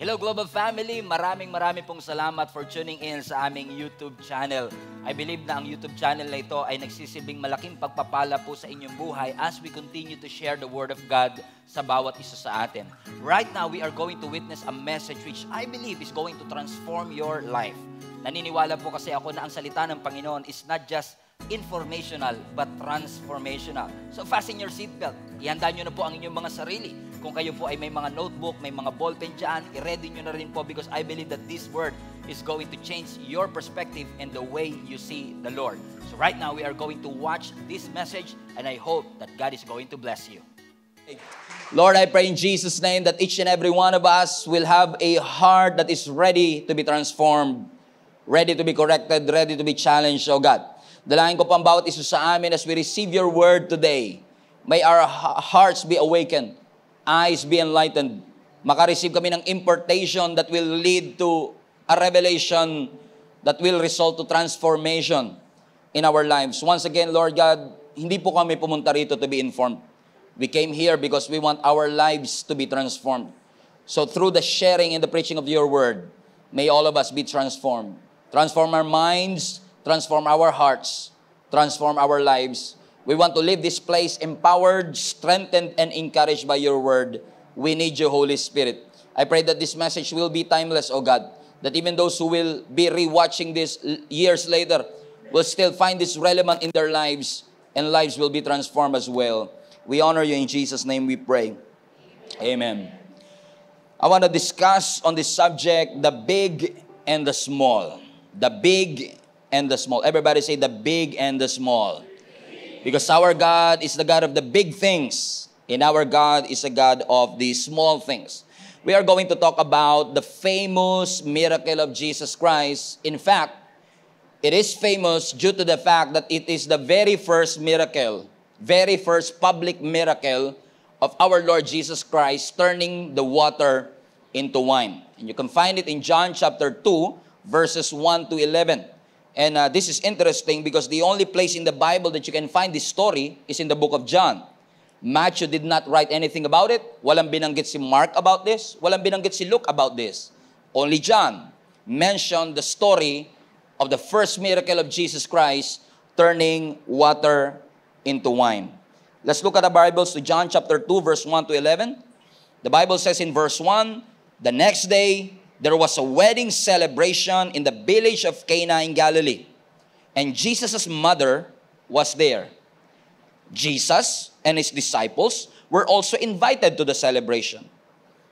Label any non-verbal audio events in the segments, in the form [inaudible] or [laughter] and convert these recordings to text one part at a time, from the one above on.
Hello Global Family, maraming maraming pong salamat for tuning in sa aming YouTube channel. I believe na ang YouTube channel na ito ay nagsisilbing malaking pagpapala po sa inyong buhay as we continue to share the Word of God sa bawat isa sa atin. Right now, we are going to witness a message which I believe is going to transform your life. Naniniwala po kasi ako na ang salita ng Panginoon is not just informational but transformational. So fasten your seatbelt. Ihanda nyo na po ang inyong mga sarili kung kayo po ay may mga notebook, may mga ballpen dyan, i-ready nyo na rin po because I believe that this word is going to change your perspective and the way you see the Lord. So right now, we are going to watch this message and I hope that God is going to bless you. Lord, I pray in Jesus' name that each and every one of us will have a heart that is ready to be transformed, ready to be corrected, ready to be challenged, O oh God. Dalayan ko pang bawat isa sa amin as we receive your word today. May our hearts be awakened eyes be enlightened. Makareceive kami ng importation that will lead to a revelation that will result to transformation in our lives. Once again, Lord God, hindi po kami pumunta rito to be informed. We came here because we want our lives to be transformed. So through the sharing and the preaching of your word, may all of us be transformed. Transform our minds, transform our hearts, transform our lives We want to leave this place empowered, strengthened, and encouraged by your word. We need your Holy Spirit. I pray that this message will be timeless, O God, that even those who will be rewatching this years later will still find this relevant in their lives and lives will be transformed as well. We honor you in Jesus' name we pray. Amen. I want to discuss on this subject the big and the small. The big and the small. Everybody say the big and the small. Because our God is the God of the big things, and our God is a God of the small things. We are going to talk about the famous miracle of Jesus Christ. In fact, it is famous due to the fact that it is the very first miracle, very first public miracle of our Lord Jesus Christ turning the water into wine. And you can find it in John chapter 2, verses 1 to 11. And uh, this is interesting because the only place in the Bible that you can find this story is in the book of John. Matthew did not write anything about it. Walang binanggit si Mark about this. Walang binanggit si Luke about this. Only John mentioned the story of the first miracle of Jesus Christ turning water into wine. Let's look at the Bibles to John chapter 2 verse 1 to 11. The Bible says in verse 1, the next day there was a wedding celebration in the village of Cana in Galilee. And Jesus' mother was there. Jesus and his disciples were also invited to the celebration.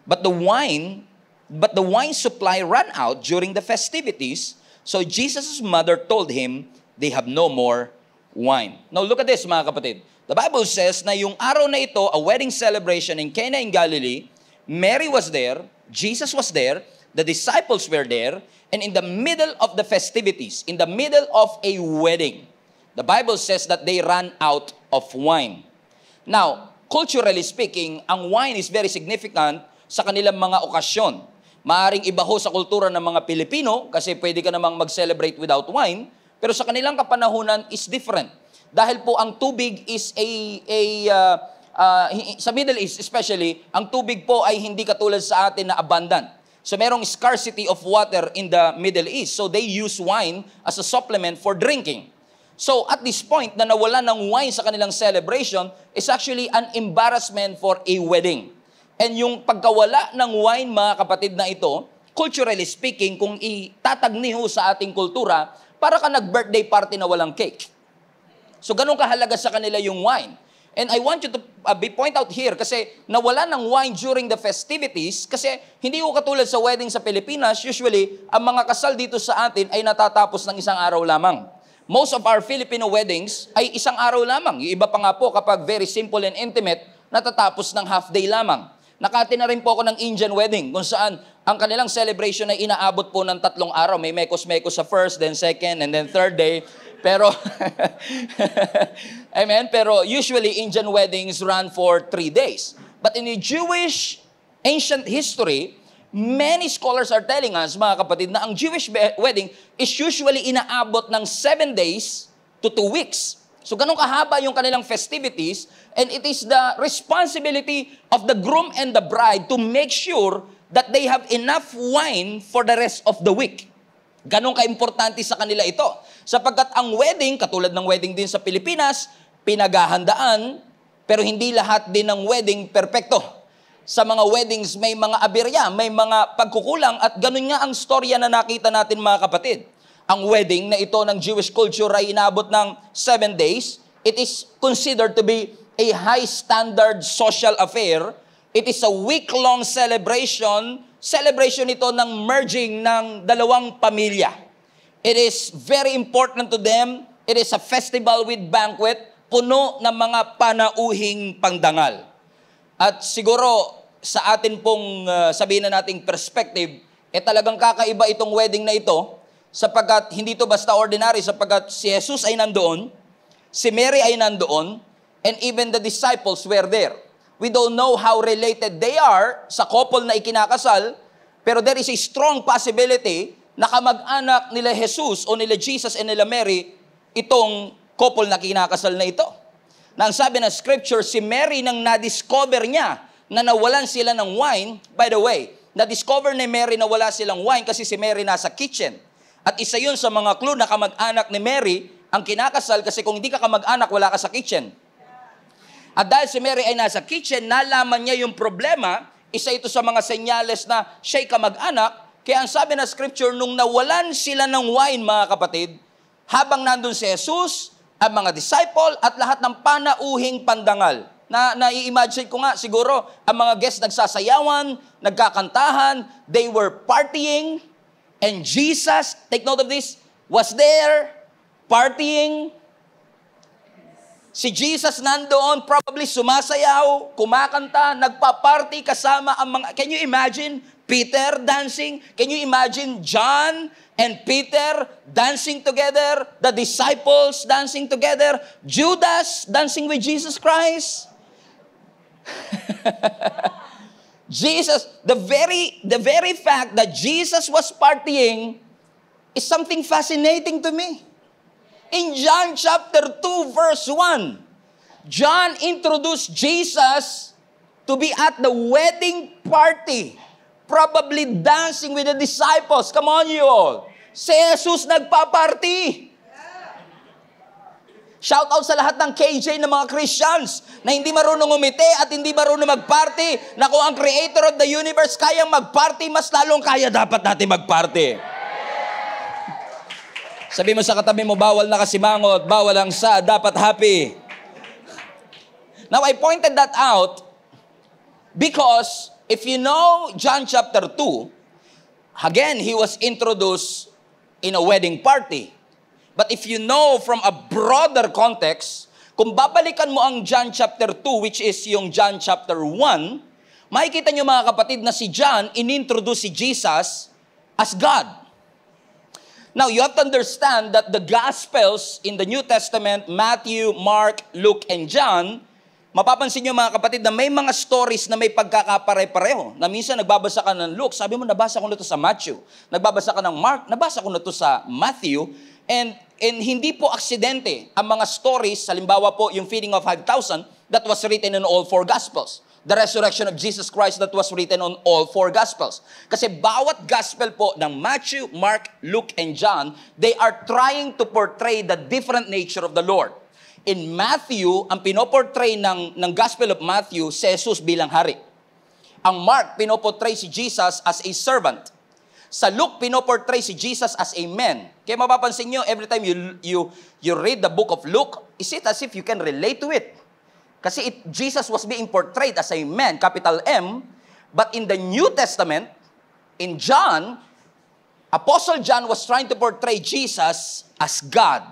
But the wine, but the wine supply ran out during the festivities, so Jesus' mother told him they have no more wine. Now look at this mga kapatid. The Bible says na yung araw na ito, a wedding celebration in Cana in Galilee, Mary was there, Jesus was there, The disciples were there, and in the middle of the festivities, in the middle of a wedding, the Bible says that they ran out of wine. Now, culturally speaking, ang wine is very significant sa kanilang mga okasyon. Maaring iba ho sa kultura ng mga Pilipino kasi pwede ka namang mag-celebrate without wine, pero sa kanilang kapanahunan is different. Dahil po ang tubig is a, a uh, uh, sa Middle East especially, ang tubig po ay hindi katulad sa atin na abundant. So merong scarcity of water in the Middle East. So they use wine as a supplement for drinking. So at this point na nawala ng wine sa kanilang celebration, is actually an embarrassment for a wedding. And yung pagkawala ng wine, mga kapatid na ito, culturally speaking, kung itatagniho sa ating kultura, para ka nag-birthday party na walang cake. So ganun kahalaga sa kanila yung wine. And I want you to uh, be point out here kasi nawala ng wine during the festivities kasi hindi ko katulad sa wedding sa Pilipinas, usually ang mga kasal dito sa atin ay natatapos ng isang araw lamang. Most of our Filipino weddings ay isang araw lamang. Yung iba pa nga po kapag very simple and intimate, natatapos ng half day lamang. Nakati na rin po ako ng Indian wedding kung saan ang kanilang celebration ay inaabot po ng tatlong araw. May mekos-mekos sa first, then second, and then third day. Pero [laughs] Amen? Pero usually, Indian weddings run for three days. But in the Jewish ancient history, many scholars are telling us, mga kapatid, na ang Jewish wedding is usually inaabot ng seven days to two weeks. So ganun kahaba yung kanilang festivities and it is the responsibility of the groom and the bride to make sure that they have enough wine for the rest of the week. Ganon kaimportante sa kanila ito. Sapagkat ang wedding, katulad ng wedding din sa Pilipinas, pinaghahandaan, pero hindi lahat din ng wedding perpekto. Sa mga weddings, may mga aberya, may mga pagkukulang, at ganun nga ang storya na nakita natin mga kapatid. Ang wedding na ito ng Jewish culture ay inabot ng seven days. It is considered to be a high standard social affair. It is a week-long celebration celebration ito ng merging ng dalawang pamilya. It is very important to them. It is a festival with banquet, puno ng mga panauhing pangdangal. At siguro sa atin pong uh, sabihin na nating perspective, eh talagang kakaiba itong wedding na ito sapagkat hindi ito basta ordinary sapagkat si Jesus ay nandoon, si Mary ay nandoon, and even the disciples were there. We don't know how related they are sa couple na ikinakasal, pero there is a strong possibility na kamag-anak nila Jesus o nila Jesus and nila Mary itong couple na kinakasal na ito. Nang sabi ng scripture, si Mary nang na-discover niya na nawalan sila ng wine, by the way, na-discover ni Mary na wala silang wine kasi si Mary nasa kitchen. At isa yun sa mga clue na kamag-anak ni Mary ang kinakasal kasi kung hindi ka kamag-anak, wala ka sa kitchen. At dahil si Mary ay nasa kitchen, nalaman niya yung problema, isa ito sa mga senyales na siya'y kamag-anak, kaya ang sabi na scripture, nung nawalan sila ng wine, mga kapatid, habang nandun si Jesus, ang mga disciple, at lahat ng panauhing pandangal. Na, nai-imagine ko nga, siguro, ang mga guests nagsasayawan, nagkakantahan, they were partying, and Jesus, take note of this, was there, partying, Si Jesus nandoon, probably sumasayaw, kumakanta, nagpa-party kasama ang mga... Can you imagine Peter dancing? Can you imagine John and Peter dancing together? The disciples dancing together? Judas dancing with Jesus Christ? [laughs] Jesus, the very, the very fact that Jesus was partying is something fascinating to me in John chapter 2 verse 1. John introduced Jesus to be at the wedding party, probably dancing with the disciples. Come on you all. Si Jesus nagpa-party. Shout out sa lahat ng KJ ng mga Christians na hindi marunong umite at hindi marunong magparty na kung ang creator of the universe kaya magparty, mas lalong kaya dapat natin magparty. Sabi mo sa katabi mo, bawal na kasi mangot, bawal ang sa, dapat happy. Now, I pointed that out because if you know John chapter 2, again, he was introduced in a wedding party. But if you know from a broader context, kung babalikan mo ang John chapter 2, which is yung John chapter 1, makikita nyo mga kapatid na si John, inintroduce si Jesus as God. Now, you have to understand that the Gospels in the New Testament, Matthew, Mark, Luke, and John, mapapansin nyo mga kapatid na may mga stories na may pagkakapare-pareho. Na minsan nagbabasa ka ng Luke, sabi mo nabasa ko na to sa Matthew. Nagbabasa ka ng Mark, nabasa ko na to sa Matthew. And, and hindi po aksidente ang mga stories, halimbawa po yung feeding of 5,000, that was written in all four Gospels the resurrection of Jesus Christ that was written on all four Gospels. Kasi bawat Gospel po ng Matthew, Mark, Luke, and John, they are trying to portray the different nature of the Lord. In Matthew, ang pinoportray ng, ng Gospel of Matthew, si Jesus bilang hari. Ang Mark, pinoportray si Jesus as a servant. Sa Luke, pinoportray si Jesus as a man. Kaya mapapansin nyo, every time you, you, you read the book of Luke, is it as if you can relate to it? Kasi it, Jesus was being portrayed as a man, capital M, but in the New Testament, in John, Apostle John was trying to portray Jesus as God.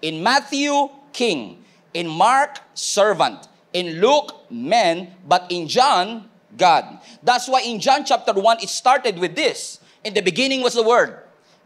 In Matthew, king. In Mark, servant. In Luke, man. But in John, God. That's why in John chapter 1, it started with this. In the beginning was the Word.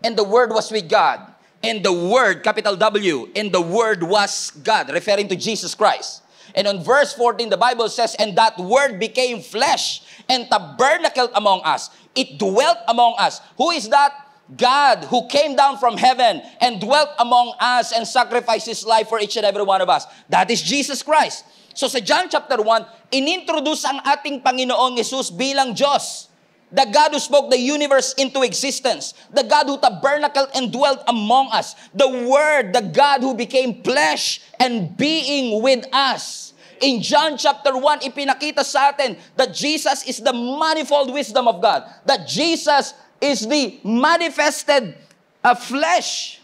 And the Word was with God. And the Word, capital W, and the Word was God, referring to Jesus Christ. And on verse 14, the Bible says, And that word became flesh and tabernacled among us. It dwelt among us. Who is that? God who came down from heaven and dwelt among us and sacrificed His life for each and every one of us. That is Jesus Christ. So sa John chapter 1, inintroduce ang ating Panginoong Yesus bilang Diyos. The God who spoke the universe into existence. The God who tabernacled and dwelt among us. The Word, the God who became flesh and being with us. In John chapter 1, ipinakita sa atin that Jesus is the manifold wisdom of God. That Jesus is the manifested uh, flesh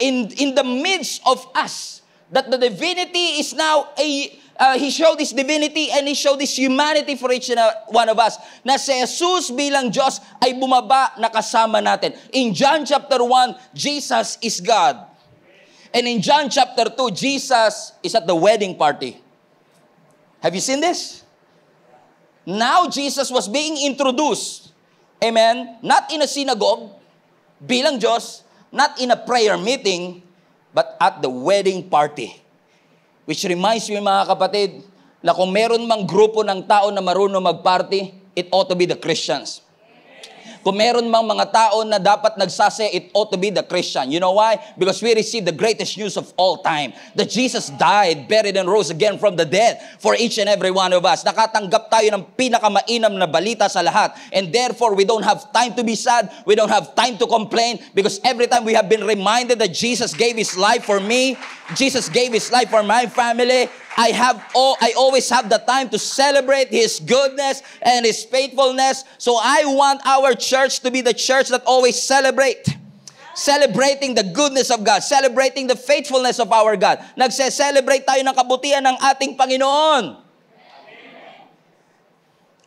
in, in the midst of us. That the divinity is now a uh, He showed His divinity and He showed His humanity for each one of us. Na si Jesus bilang Diyos ay bumaba na kasama natin. In John chapter 1, Jesus is God. And in John chapter 2, Jesus is at the wedding party. Have you seen this? Now Jesus was being introduced. Amen? Not in a synagogue, bilang Diyos, not in a prayer meeting, but at the wedding party. Which reminds me mga kapatid, na kung meron mang grupo ng tao na marunong magparty, it ought to be the Christians. Kung meron mang mga tao na dapat nagsase, it ought to be the Christian. You know why? Because we receive the greatest news of all time. That Jesus died, buried, and rose again from the dead for each and every one of us. Nakatanggap tayo ng pinakamainam na balita sa lahat. And therefore, we don't have time to be sad. We don't have time to complain because every time we have been reminded that Jesus gave His life for me, Jesus gave His life for my family, I have all, I always have the time to celebrate His goodness and His faithfulness. So I want our church to be the church that always celebrate. Celebrating the goodness of God. Celebrating the faithfulness of our God. Nagse-celebrate tayo ng kabutihan ng ating Panginoon.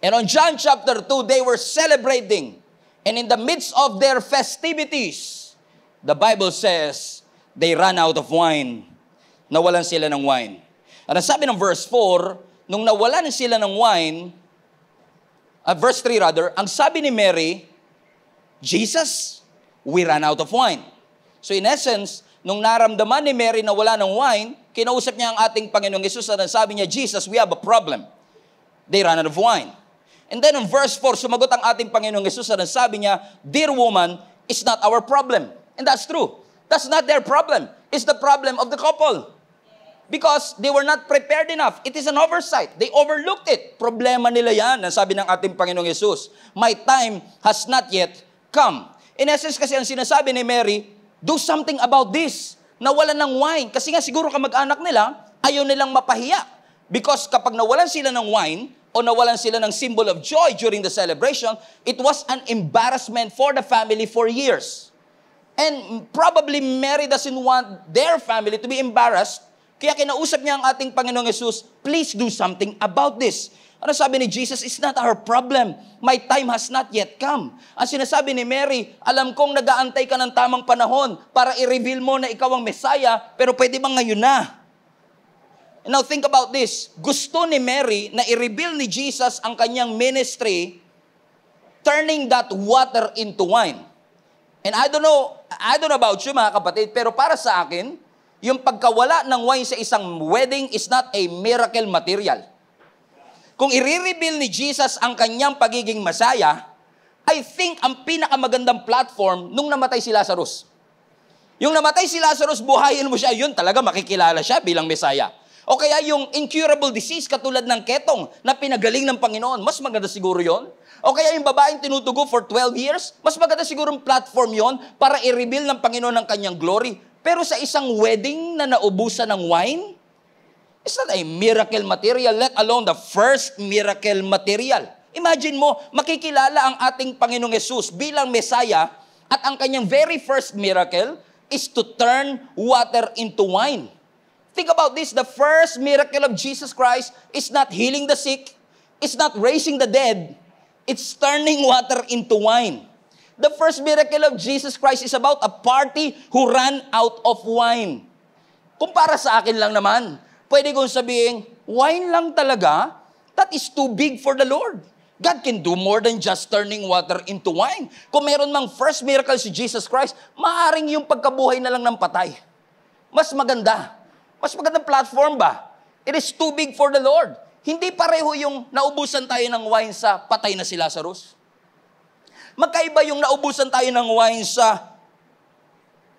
And on John chapter 2, they were celebrating. And in the midst of their festivities, the Bible says, they ran out of wine. Nawalan sila ng wine. At sabi ng verse 4, nung nawalan sila ng wine, uh, verse 3 rather, ang sabi ni Mary, Jesus, we ran out of wine. So in essence, nung naramdaman ni Mary na wala ng wine, kinausap niya ang ating Panginoong Yesus at sabi niya, Jesus, we have a problem. They ran out of wine. And then in verse 4, sumagot ang ating Panginoong Yesus at sabi niya, Dear woman, it's not our problem. And that's true. That's not their problem. It's the problem of the couple. Because they were not prepared enough. It is an oversight. They overlooked it. Problema nila yan, ang sabi ng ating Panginoong Yesus. My time has not yet come. In essence kasi ang sinasabi ni Mary, do something about this. Nawalan ng wine. Kasi nga siguro kamag-anak nila, ayaw nilang mapahiya. Because kapag nawalan sila ng wine, o nawalan sila ng symbol of joy during the celebration, it was an embarrassment for the family for years. And probably Mary doesn't want their family to be embarrassed kaya kinausap niya ang ating Panginoong Yesus, please do something about this. Ano sabi ni Jesus? It's not our problem. My time has not yet come. Ang sinasabi ni Mary, alam kong nagaantay ka ng tamang panahon para i-reveal mo na ikaw ang Messiah, pero pwede bang ngayon na? now think about this. Gusto ni Mary na i-reveal ni Jesus ang kanyang ministry, turning that water into wine. And I don't know, I don't know about you mga kapatid, pero para sa akin, yung pagkawala ng wine sa isang wedding is not a miracle material. Kung i-reveal ni Jesus ang kanyang pagiging masaya, I think ang pinakamagandang platform nung namatay si Lazarus. Yung namatay si Lazarus, buhayin mo siya, yun talaga makikilala siya bilang Mesaya. O kaya yung incurable disease katulad ng ketong na pinagaling ng Panginoon, mas maganda siguro yon. O kaya yung babaeng tinutugo for 12 years, mas maganda siguro ang platform yon para i-reveal ng Panginoon ang kanyang glory. Pero sa isang wedding na naubusan ng wine, it's not a miracle material, let alone the first miracle material. Imagine mo, makikilala ang ating Panginoong Yesus bilang Mesaya at ang kanyang very first miracle is to turn water into wine. Think about this, the first miracle of Jesus Christ is not healing the sick, it's not raising the dead, it's turning water into wine. The first miracle of Jesus Christ is about a party who ran out of wine. Kung para sa akin lang naman, pwede kong sabihin, wine lang talaga? That is too big for the Lord. God can do more than just turning water into wine. Kung meron mang first miracle si Jesus Christ, maaring yung pagkabuhay na lang ng patay. Mas maganda. Mas magandang platform ba? It is too big for the Lord. Hindi pareho yung naubusan tayo ng wine sa patay na si Lazarus. Magkaiba yung naubusan tayo ng wine sa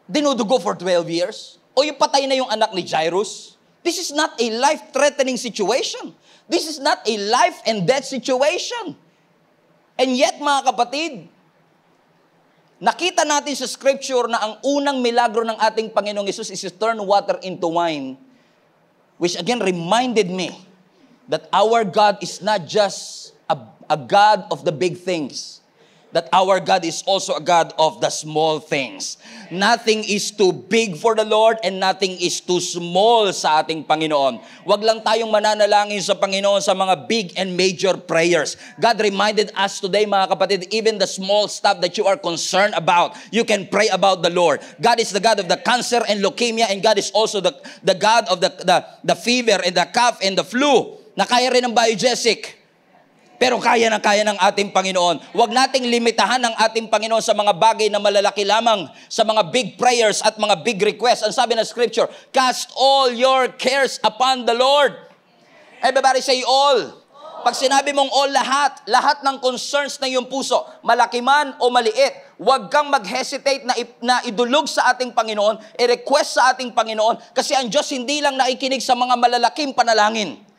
dinudugo for 12 years o yung patay na yung anak ni Jairus. This is not a life-threatening situation. This is not a life and death situation. And yet, mga kapatid, nakita natin sa Scripture na ang unang milagro ng ating Panginoong Yesus is to turn water into wine, which again reminded me that our God is not just a, a God of the big things that our God is also a God of the small things. Nothing is too big for the Lord and nothing is too small sa ating Panginoon. Huwag lang tayong mananalangin sa Panginoon sa mga big and major prayers. God reminded us today, mga kapatid, even the small stuff that you are concerned about, you can pray about the Lord. God is the God of the cancer and leukemia and God is also the, the God of the, the, the fever and the cough and the flu na kaya rin ng biogesic. Pero kaya na kaya ng ating Panginoon. Huwag nating limitahan ang ating Panginoon sa mga bagay na malalaki lamang, sa mga big prayers at mga big requests. Ang sabi ng Scripture, Cast all your cares upon the Lord. Everybody say all. Pag sinabi mong all lahat, lahat ng concerns ng iyong puso, malaki man o maliit, huwag kang mag-hesitate na, na idulog sa ating Panginoon, i-request sa ating Panginoon, kasi ang Diyos hindi lang naikinig sa mga malalaking panalangin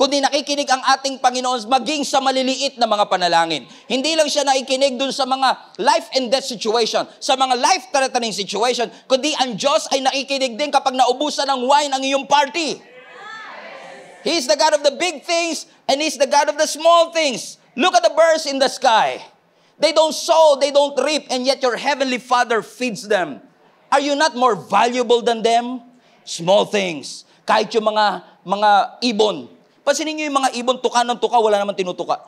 kundi nakikinig ang ating Panginoon maging sa maliliit na mga panalangin. Hindi lang siya nakikinig dun sa mga life and death situation, sa mga life-threatening situation, kundi ang Diyos ay nakikinig din kapag naubusan ng wine ang iyong party. He is the God of the big things and He's the God of the small things. Look at the birds in the sky. They don't sow, they don't reap, and yet your heavenly Father feeds them. Are you not more valuable than them? Small things. Kahit yung mga, mga ibon, Pansinin nyo yung mga ibon, tuka ng tuka, wala naman tinutuka.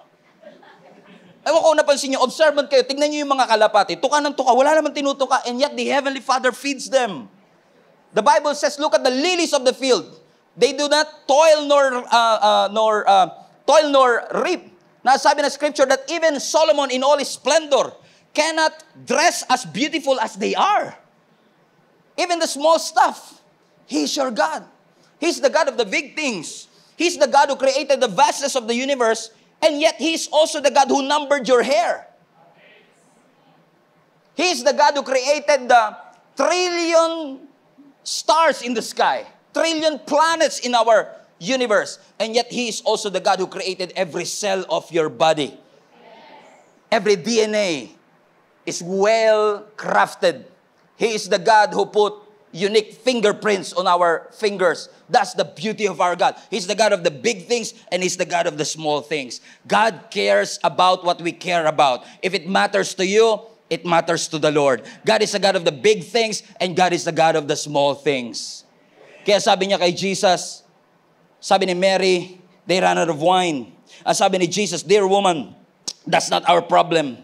Ewan ko kung napansin nyo, observant kayo, tingnan nyo yung mga kalapati, tuka ng tuka, wala naman tinutuka, and yet the Heavenly Father feeds them. The Bible says, look at the lilies of the field. They do not toil nor, uh, uh, nor uh, toil nor reap. Nasabi na scripture that even Solomon in all his splendor cannot dress as beautiful as they are. Even the small stuff. He's your God. He's the God of the big things. He's the God who created the vastness of the universe, and yet He's also the God who numbered your hair. He's the God who created the trillion stars in the sky, trillion planets in our universe, and yet He is also the God who created every cell of your body. Every DNA is well crafted. He is the God who put unique fingerprints on our fingers. That's the beauty of our God. He's the God of the big things and He's the God of the small things. God cares about what we care about. If it matters to you, it matters to the Lord. God is the God of the big things and God is the God of the small things. Kaya sabi niya kay Jesus, sabi ni Mary, they ran out of wine. Ang sabi ni Jesus, Dear woman, that's not our problem.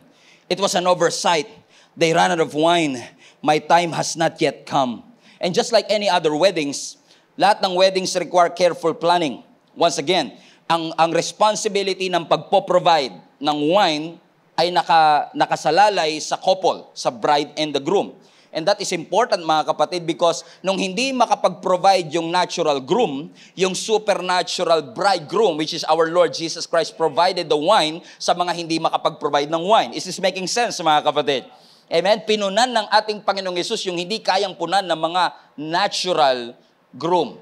It was an oversight. They ran out of wine. My time has not yet come. And just like any other weddings, lahat ng weddings require careful planning. Once again, ang, ang responsibility ng pagpo-provide ng wine ay naka, nakasalalay sa couple, sa bride and the groom. And that is important mga kapatid because nung hindi makapag-provide yung natural groom, yung supernatural bridegroom, which is our Lord Jesus Christ, provided the wine sa mga hindi makapag-provide ng wine. Is this making sense mga kapatid? Amen? Pinunan ng ating Panginoong Yesus yung hindi kayang punan ng mga natural groom.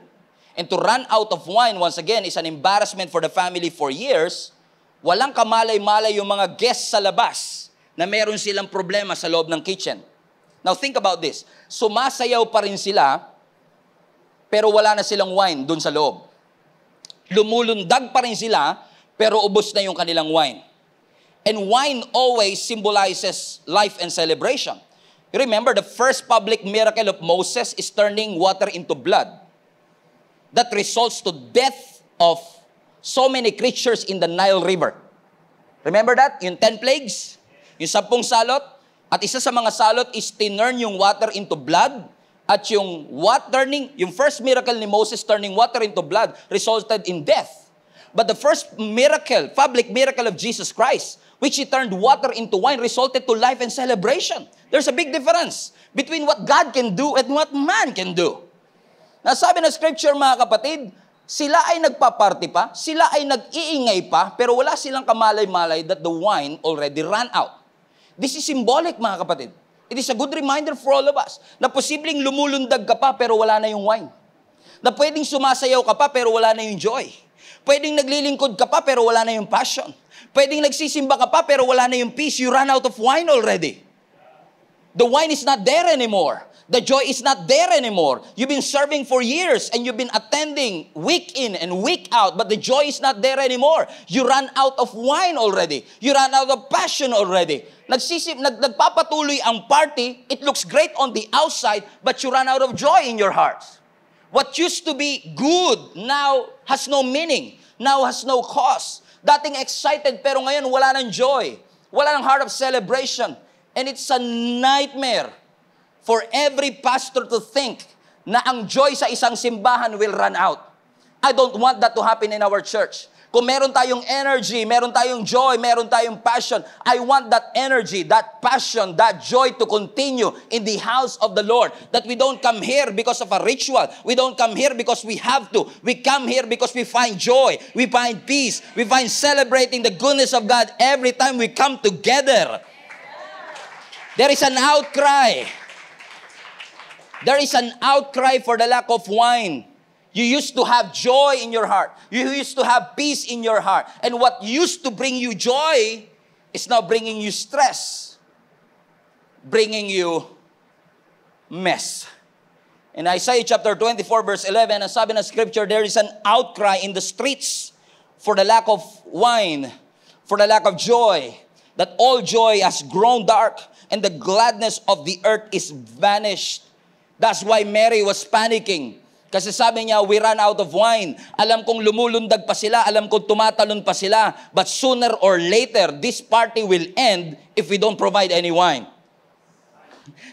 And to run out of wine, once again, is an embarrassment for the family for years. Walang kamalay-malay yung mga guests sa labas na meron silang problema sa loob ng kitchen. Now think about this. Sumasayaw pa rin sila, pero wala na silang wine dun sa loob. Lumulundag pa rin sila, pero ubos na yung kanilang wine. And wine always symbolizes life and celebration. You remember the first public miracle of Moses is turning water into blood. That results to death of so many creatures in the Nile River. Remember that? Yung 10 plagues, yung sampung salot, at isa sa mga salot is tinurn yung water into blood at yung what turning, yung first miracle ni Moses turning water into blood resulted in death. But the first miracle, public miracle of Jesus Christ, which he turned water into wine, resulted to life and celebration. There's a big difference between what God can do and what man can do. Nasabi na scripture mga kapatid, sila ay nagpaparty pa, sila ay nag-iingay pa, pero wala silang kamalay-malay that the wine already ran out. This is symbolic mga kapatid. It is a good reminder for all of us na posibleng lumulundag ka pa pero wala na yung wine. Na pwedeng sumasayaw ka pa pero wala na yung joy Pwedeng naglilingkod ka pa pero wala na yung passion. Pwedeng nagsisimba ka pa pero wala na yung peace. You run out of wine already. The wine is not there anymore. The joy is not there anymore. You've been serving for years and you've been attending week in and week out, but the joy is not there anymore. You run out of wine already. You run out of passion already. Nagsisip, nag, nagpapatuloy ang party, it looks great on the outside, but you run out of joy in your hearts. What used to be good now has no meaning, now has no cause. Dating excited pero ngayon wala nang joy, wala nang heart of celebration. And it's a nightmare for every pastor to think na ang joy sa isang simbahan will run out. I don't want that to happen in our church. Kung meron tayong energy, meron tayong joy, meron tayong passion, I want that energy, that passion, that joy to continue in the house of the Lord. That we don't come here because of a ritual. We don't come here because we have to. We come here because we find joy. We find peace. We find celebrating the goodness of God every time we come together. There is an outcry. There is an outcry for the lack of wine. You used to have joy in your heart. You used to have peace in your heart. And what used to bring you joy is now bringing you stress, bringing you mess. In Isaiah chapter 24, verse 11, ang sabi ng scripture, there is an outcry in the streets for the lack of wine, for the lack of joy, that all joy has grown dark, and the gladness of the earth is vanished. That's why Mary was panicking. Kasi sabi niya, we ran out of wine. Alam kong lumulundag pa sila, alam kong tumatalon pa sila. But sooner or later, this party will end if we don't provide any wine.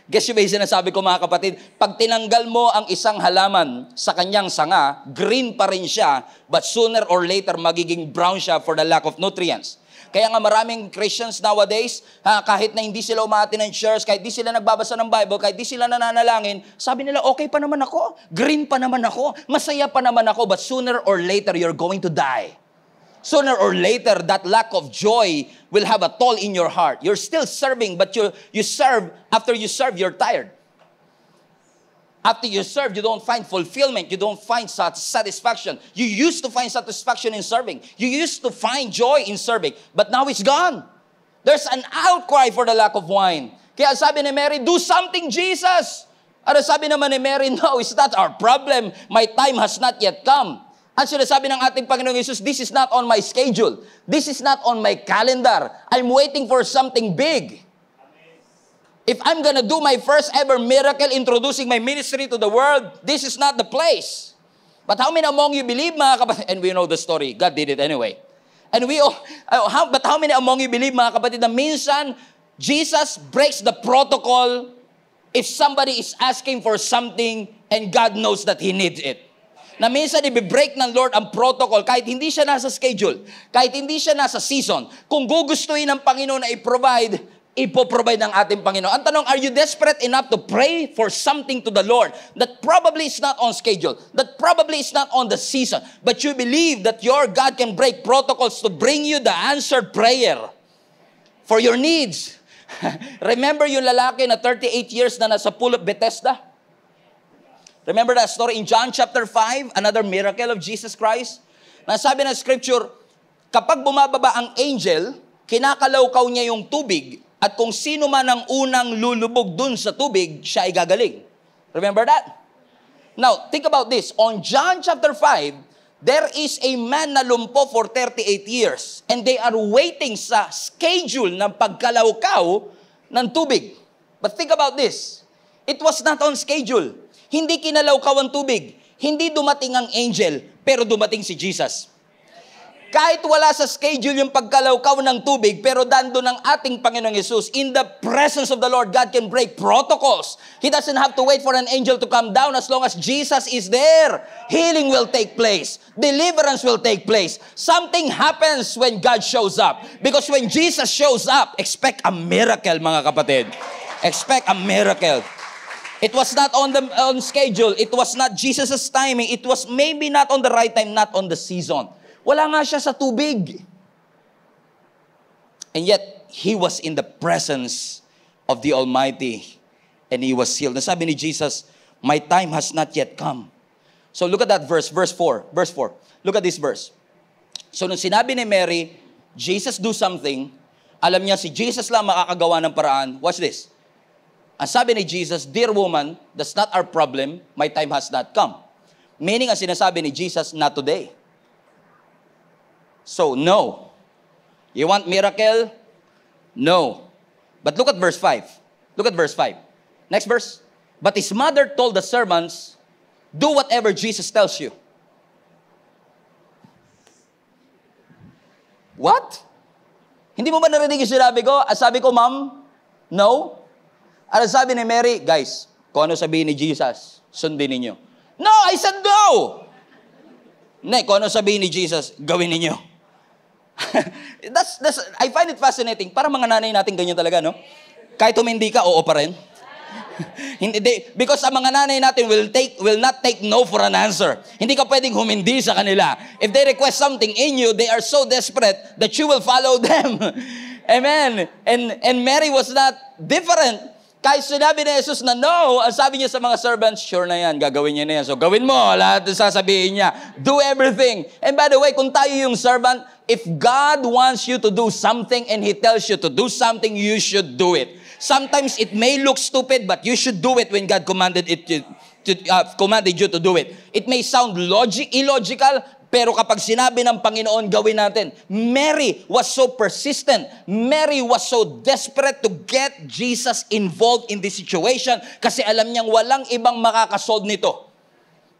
[laughs] Guess you ba yung sinasabi ko mga kapatid? Pag tinanggal mo ang isang halaman sa kanyang sanga, green pa rin siya, but sooner or later magiging brown siya for the lack of nutrients. Kaya nga maraming Christians nowadays, ha, kahit na hindi sila umati ng church, kahit di sila nagbabasa ng Bible, kahit di sila nananalangin, sabi nila, okay pa naman ako, green pa naman ako, masaya pa naman ako, but sooner or later, you're going to die. Sooner or later, that lack of joy will have a toll in your heart. You're still serving, but you, you serve, after you serve, you're tired after you serve, you don't find fulfillment. You don't find satisfaction. You used to find satisfaction in serving. You used to find joy in serving. But now it's gone. There's an outcry for the lack of wine. Kaya sabi ni Mary, do something, Jesus! Ano sabi naman ni Mary, no, it's not our problem. My time has not yet come. Ang sinasabi ng ating Panginoong Yesus, this is not on my schedule. This is not on my calendar. I'm waiting for something big. If I'm gonna do my first ever miracle introducing my ministry to the world, this is not the place. But how many among you believe, mga kapatid? And we know the story. God did it anyway. And we all, [laughs] uh, how, but how many among you believe, mga kapatid, na minsan, Jesus breaks the protocol if somebody is asking for something and God knows that He needs it. Na minsan ibibreak ng Lord ang protocol kahit hindi siya nasa schedule, kahit hindi siya nasa season. Kung gugustuhin ng Panginoon na i-provide, ipoprovide ng ating Panginoon. Ang tanong, are you desperate enough to pray for something to the Lord that probably is not on schedule, that probably is not on the season, but you believe that your God can break protocols to bring you the answered prayer for your needs? [laughs] Remember yung lalaki na 38 years na nasa pool of Bethesda? Remember that story in John chapter 5, another miracle of Jesus Christ? Nasabi ng scripture, kapag bumababa ang angel, kinakalawkaw niya yung tubig, at kung sino man ang unang lulubog dun sa tubig, siya ay gagaling. Remember that? Now, think about this. On John chapter 5, there is a man na lumpo for 38 years. And they are waiting sa schedule ng pagkalawkaw ng tubig. But think about this. It was not on schedule. Hindi kinalawkaw ang tubig. Hindi dumating ang angel, pero dumating si Jesus. Kahit wala sa schedule yung pagkalawkaw ng tubig, pero dando ng ating Panginoong Yesus, in the presence of the Lord, God can break protocols. He doesn't have to wait for an angel to come down as long as Jesus is there. Healing will take place. Deliverance will take place. Something happens when God shows up. Because when Jesus shows up, expect a miracle, mga kapatid. Expect a miracle. It was not on the on schedule. It was not Jesus' timing. It was maybe not on the right time, not on the season. Wala nga siya sa tubig. And yet, he was in the presence of the Almighty and he was healed. Nasabi ni Jesus, my time has not yet come. So look at that verse, verse 4, verse 4. Look at this verse. So nung sinabi ni Mary, Jesus do something, alam niya si Jesus lang makakagawa ng paraan. Watch this. Ang sabi ni Jesus, Dear woman, that's not our problem. My time has not come. Meaning ang sinasabi ni Jesus, not today. So, no. You want miracle? No. But look at verse 5. Look at verse 5. Next verse. But his mother told the servants, Do whatever Jesus tells you. What? Hindi mo ba narinig yung sinabi ko? At ah, sabi ko, Ma'am, no. At ano sabi ni Mary, Guys, kung ano sabihin ni Jesus, sundin ninyo. No, I said no! Ne, kung ano sabihin ni Jesus, gawin ninyo. [laughs] that's, that's, I find it fascinating. Para mga nanay natin ganyan talaga, no? Kahit humindi ka, oo pa rin. [laughs] Hindi, they, because ang mga nanay natin will take will not take no for an answer. Hindi ka pwedeng humindi sa kanila. If they request something in you, they are so desperate that you will follow [laughs] them. Amen. And and Mary was not different. Kahit sinabi ni Jesus na no, ang sabi niya sa mga servants, sure na yan, gagawin niya na yan. So gawin mo, lahat sasabihin niya. Do everything. And by the way, kung tayo yung servant, If God wants you to do something and He tells you to do something, you should do it. Sometimes it may look stupid, but you should do it when God commanded it to, to uh, commanded you to do it. It may sound logic illogical, pero kapag sinabi ng Panginoon, gawin natin. Mary was so persistent. Mary was so desperate to get Jesus involved in this situation kasi alam niyang walang ibang makakasolve nito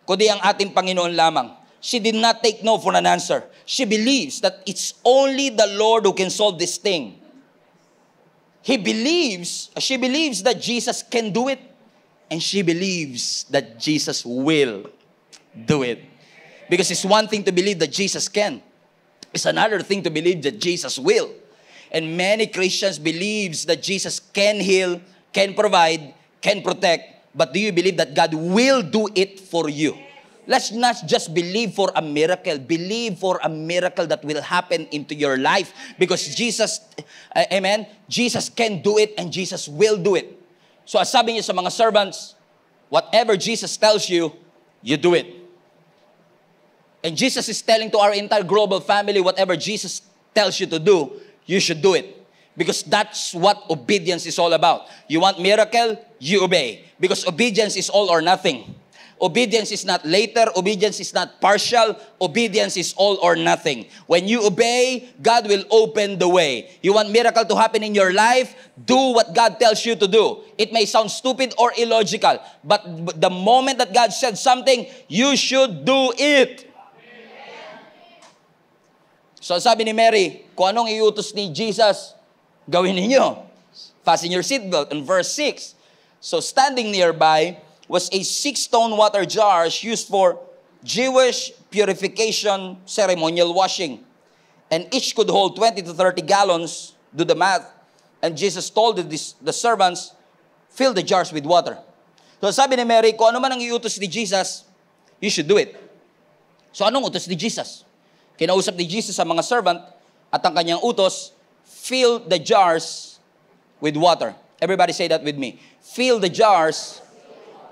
kundi ang ating Panginoon lamang. She did not take no for an answer. She believes that it's only the Lord who can solve this thing. He believes, she believes that Jesus can do it, and she believes that Jesus will do it. Because it's one thing to believe that Jesus can. It's another thing to believe that Jesus will. And many Christians believes that Jesus can heal, can provide, can protect, but do you believe that God will do it for you? Let's not just believe for a miracle. Believe for a miracle that will happen into your life because Jesus, uh, amen, Jesus can do it and Jesus will do it. So as sabi niya sa mga servants, whatever Jesus tells you, you do it. And Jesus is telling to our entire global family, whatever Jesus tells you to do, you should do it. Because that's what obedience is all about. You want miracle? You obey. Because obedience is all or nothing. Obedience is not later. Obedience is not partial. Obedience is all or nothing. When you obey, God will open the way. You want miracle to happen in your life? Do what God tells you to do. It may sound stupid or illogical, but the moment that God said something, you should do it. So sabi ni Mary, kung anong iutos ni Jesus, gawin ninyo. Fasten your seatbelt in verse 6. So standing nearby, was a six-stone water jar used for Jewish purification ceremonial washing. And each could hold 20 to 30 gallons, do the math. And Jesus told the, the servants, fill the jars with water. So sabi ni Mary, kung ano man ang iutos ni Jesus, you should do it. So anong utos ni Jesus? Kinausap ni Jesus sa mga servant at ang kanyang utos, fill the jars with water. Everybody say that with me. Fill the jars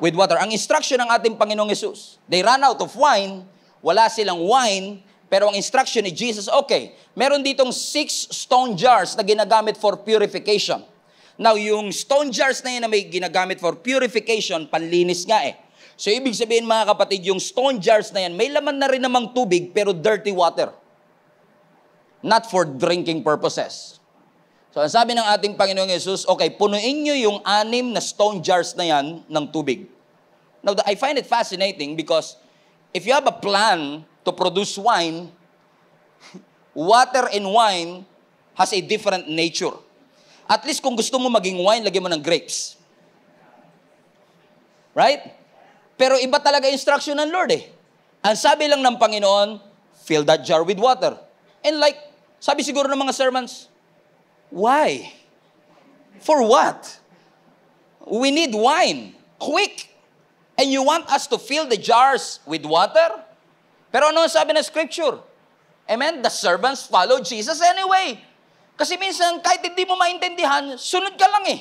with water. Ang instruction ng ating Panginoong Yesus, they ran out of wine, wala silang wine, pero ang instruction ni Jesus, okay, meron ditong six stone jars na ginagamit for purification. Now, yung stone jars na yan na may ginagamit for purification, panlinis nga eh. So, ibig sabihin mga kapatid, yung stone jars na yan, may laman na rin namang tubig pero dirty water. Not for drinking purposes. So ang sabi ng ating Panginoong Yesus, okay, punuin nyo yung anim na stone jars na yan ng tubig. Now, I find it fascinating because if you have a plan to produce wine, [laughs] water and wine has a different nature. At least kung gusto mo maging wine, lagyan mo ng grapes. Right? Pero iba talaga instruction ng Lord eh. Ang sabi lang ng Panginoon, fill that jar with water. And like, sabi siguro ng mga sermons, Why? For what? We need wine. Quick. And you want us to fill the jars with water? Pero ano sabi ng scripture? Amen? The servants followed Jesus anyway. Kasi minsan, kahit hindi mo maintindihan, sunod ka lang eh.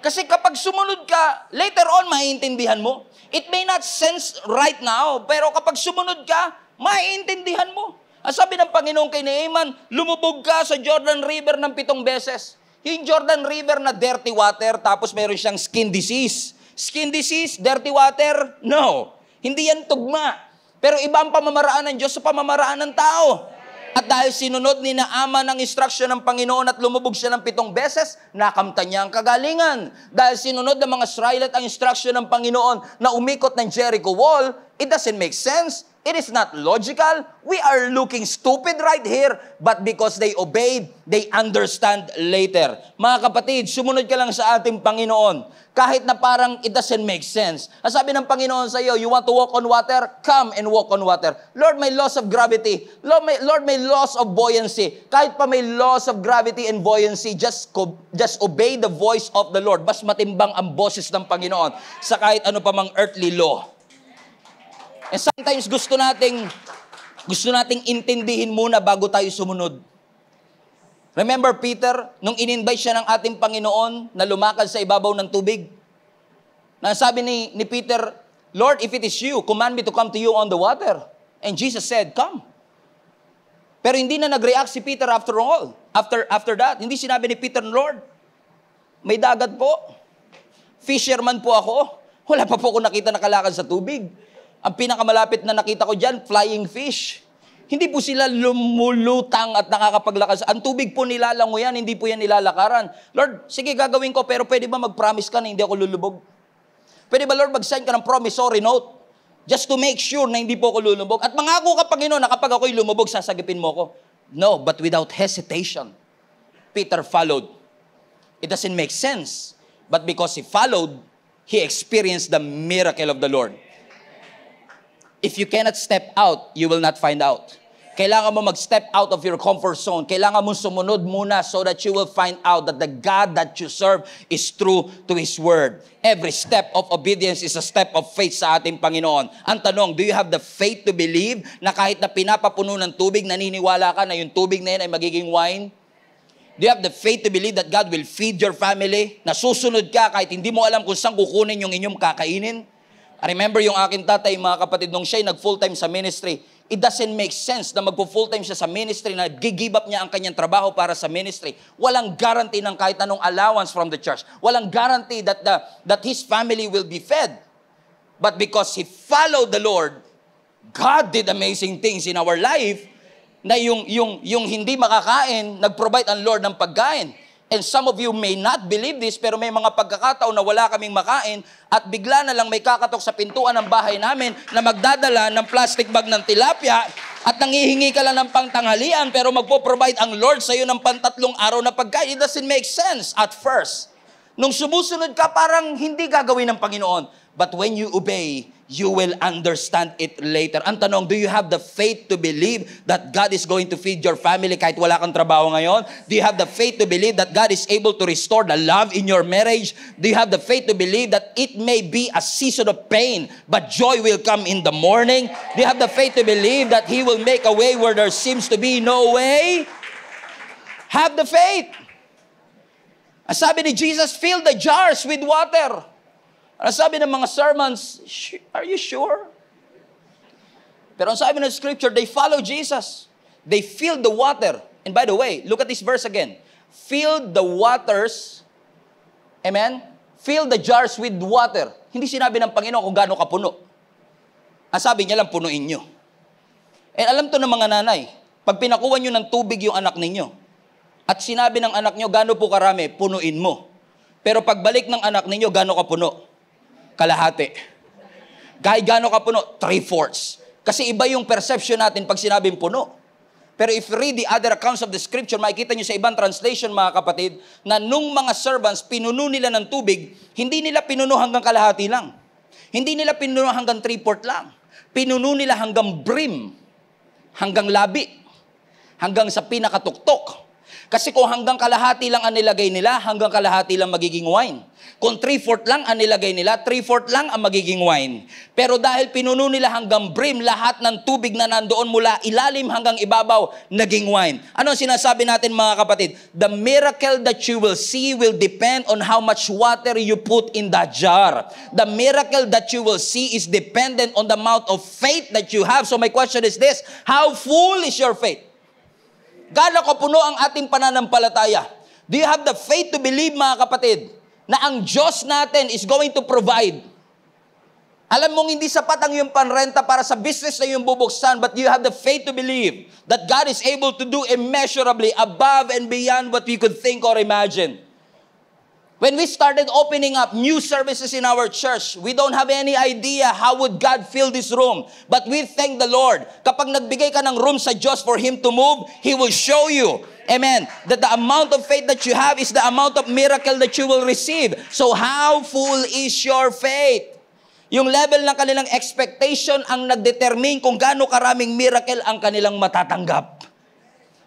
Kasi kapag sumunod ka, later on, maiintindihan mo. It may not sense right now, pero kapag sumunod ka, maiintindihan mo. Ang sabi ng Panginoon kay Naaman, lumubog ka sa Jordan River ng pitong beses. Yung Jordan River na dirty water, tapos meron siyang skin disease. Skin disease, dirty water? No. Hindi yan tugma. Pero iba ang pamamaraan ng Diyos sa pamamaraan ng tao. At dahil sinunod ni Naaman ang instruction ng Panginoon at lumubog siya ng pitong beses, nakamta niya ang kagalingan. Dahil sinunod ng mga Israelite ang instruction ng Panginoon na umikot ng Jericho Wall, it doesn't make sense. It is not logical. We are looking stupid right here, but because they obeyed, they understand later. Mga kapatid, sumunod ka lang sa ating Panginoon. Kahit na parang it doesn't make sense. Ang sabi ng Panginoon sa iyo, you want to walk on water? Come and walk on water. Lord, may loss of gravity. Lord, may, Lord, may loss of buoyancy. Kahit pa may loss of gravity and buoyancy, just, just obey the voice of the Lord. Mas matimbang ang boses ng Panginoon sa kahit ano pa mang earthly law. And sometimes gusto nating gusto nating intindihin muna bago tayo sumunod. Remember Peter, nung in-invite siya ng ating Panginoon na lumakad sa ibabaw ng tubig, na sabi ni, ni Peter, Lord, if it is you, command me to come to you on the water. And Jesus said, come. Pero hindi na nag-react si Peter after all. After, after that, hindi sinabi ni Peter, Lord, may dagat po. Fisherman po ako. Wala pa po ako nakita nakalakad sa tubig. Ang pinakamalapit na nakita ko dyan, flying fish. Hindi po sila lumulutang at nakakapaglakas. Ang tubig po nilalango yan, hindi po yan nilalakaran. Lord, sige gagawin ko, pero pwede ba mag-promise ka na hindi ako lulubog? Pwede ba Lord mag-sign ka ng promissory note? Just to make sure na hindi po ako lulubog. At mangako ka, Panginoon, na kapag ako'y lumubog, sasagipin mo ko. No, but without hesitation, Peter followed. It doesn't make sense. But because he followed, he experienced the miracle of the Lord. If you cannot step out, you will not find out. Kailangan mo mag-step out of your comfort zone. Kailangan mo sumunod muna so that you will find out that the God that you serve is true to His Word. Every step of obedience is a step of faith sa ating Panginoon. Ang tanong, do you have the faith to believe na kahit na pinapapuno ng tubig, naniniwala ka na yung tubig na yan ay magiging wine? Do you have the faith to believe that God will feed your family? Na susunod ka kahit hindi mo alam kung saan kukunin yung inyong kakainin? I remember yung akin tatay, mga kapatid, nung siya'y nag-full-time sa ministry, it doesn't make sense na magpo-full-time siya sa ministry, na gigive up niya ang kanyang trabaho para sa ministry. Walang guarantee ng kahit anong allowance from the church. Walang guarantee that, the, that his family will be fed. But because he followed the Lord, God did amazing things in our life na yung, yung, yung hindi makakain, nag-provide ang Lord ng pagkain. And some of you may not believe this, pero may mga pagkakataon na wala kaming makain at bigla na lang may kakatok sa pintuan ng bahay namin na magdadala ng plastic bag ng tilapia at nangihingi ka lang ng pangtanghalian pero magpo-provide ang Lord sa iyo ng pantatlong araw na pagkain. It doesn't make sense at first. Nung sumusunod ka, parang hindi gagawin ng Panginoon. But when you obey, you will understand it later. Ang tanong, do you have the faith to believe that God is going to feed your family kahit wala kang trabaho ngayon? Do you have the faith to believe that God is able to restore the love in your marriage? Do you have the faith to believe that it may be a season of pain, but joy will come in the morning? Do you have the faith to believe that He will make a way where there seems to be no way? Have the faith. Ang sabi ni Jesus, fill the jars with water. Ang sabi ng mga sermons? Are you sure? Pero ang sabi ng scripture, they follow Jesus. They filled the water. And by the way, look at this verse again. Filled the waters. Amen? Fill the jars with water. Hindi sinabi ng Panginoon kung gaano kapuno. Ang sabi niya lang, punuin niyo. And eh, alam to ng mga nanay, pag pinakuha niyo ng tubig yung anak ninyo, at sinabi ng anak niyo, gaano po karami, punuin mo. Pero pagbalik ng anak ninyo, gaano kapuno? kalahati. Kahit gano'n ka puno? Three-fourths. Kasi iba yung perception natin pag sinabing puno. Pero if you read the other accounts of the scripture, makikita nyo sa ibang translation, mga kapatid, na nung mga servants, pinuno nila ng tubig, hindi nila pinuno hanggang kalahati lang. Hindi nila pinuno hanggang three-fourth lang. Pinuno nila hanggang brim, hanggang labi, hanggang sa pinakatuktok. Kasi kung hanggang kalahati lang ang nilagay nila, hanggang kalahati lang magiging wine. Kung 3-4 lang ang nilagay nila, 3-4 lang ang magiging wine. Pero dahil pinuno nila hanggang brim lahat ng tubig na nandoon mula ilalim hanggang ibabaw, naging wine. Ano sinasabi natin mga kapatid? The miracle that you will see will depend on how much water you put in that jar. The miracle that you will see is dependent on the amount of faith that you have. So my question is this, how full is your faith? ko puno ang ating pananampalataya? Do you have the faith to believe, mga kapatid, na ang Diyos natin is going to provide? Alam mong hindi sapat ang iyong panrenta para sa business na iyong bubuksan, but you have the faith to believe that God is able to do immeasurably above and beyond what we could think or imagine. When we started opening up new services in our church, we don't have any idea how would God fill this room. But we thank the Lord. Kapag nagbigay ka ng room sa Diyos for Him to move, He will show you. Amen. That the amount of faith that you have is the amount of miracle that you will receive. So how full is your faith? Yung level ng kanilang expectation ang nagdetermine kung gaano karaming miracle ang kanilang matatanggap.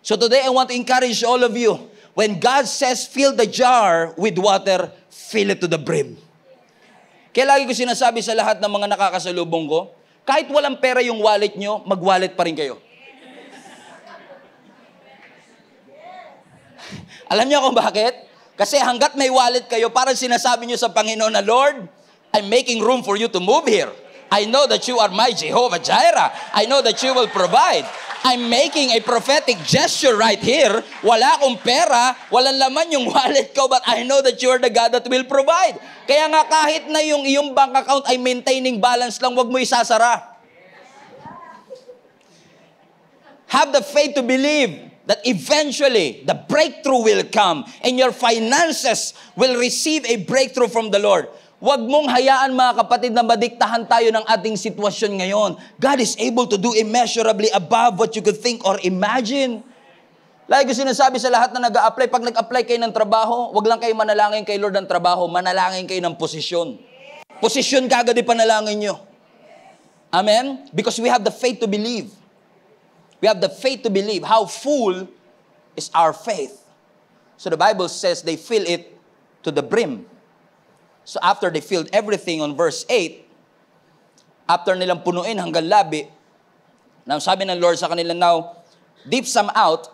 So today I want to encourage all of you When God says, fill the jar with water, fill it to the brim. Kaya lagi ko sinasabi sa lahat ng mga nakakasalubong ko, kahit walang pera yung wallet nyo, mag-wallet pa rin kayo. [laughs] Alam niyo kung bakit? Kasi hanggat may wallet kayo, parang sinasabi niyo sa Panginoon na, Lord, I'm making room for you to move here. I know that you are my Jehovah Jireh. I know that you will provide. I'm making a prophetic gesture right here. Wala akong pera, walang laman yung [laughs] wallet ko, but I know that you are the God that will provide. Kaya nga kahit na yung iyong bank account ay maintaining balance lang, wag mo isasara. Have the faith to believe that eventually the breakthrough will come and your finances will receive a breakthrough from the Lord. Huwag mong hayaan mga kapatid na madiktahan tayo ng ating sitwasyon ngayon. God is able to do immeasurably above what you could think or imagine. Lagi ko sinasabi sa lahat na nag apply pag nag-apply kayo ng trabaho, wag lang kayo manalangin kay Lord ng trabaho, manalangin kayo ng posisyon. Posisyon kagad ipanalangin nyo. Amen? Because we have the faith to believe. We have the faith to believe. How full is our faith? So the Bible says they fill it to the brim. So after they filled everything on verse 8, after nilang punuin hanggang labi, now sabi ng Lord sa kanila, now, dip some out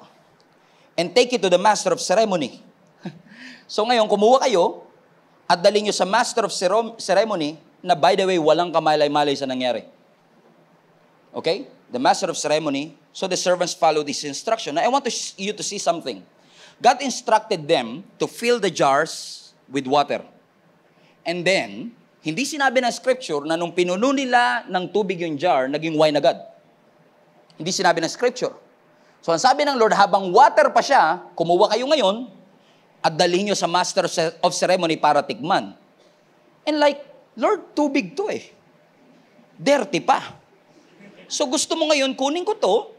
and take it to the master of ceremony. [laughs] so ngayon, kumuha kayo at dali nyo sa master of ceremony na by the way, walang kamalay-malay sa nangyari. Okay? The master of ceremony. So the servants followed this instruction. Now, I want to you to see something. God instructed them to fill the jars with water. And then, hindi sinabi ng scripture na nung pinuno nila ng tubig yung jar, naging wine agad. Hindi sinabi ng scripture. So ang sabi ng Lord, habang water pa siya, kumuha kayo ngayon at dalhin nyo sa master of ceremony para tikman. And like, Lord, tubig to eh. Dirty pa. So gusto mo ngayon, kunin ko to,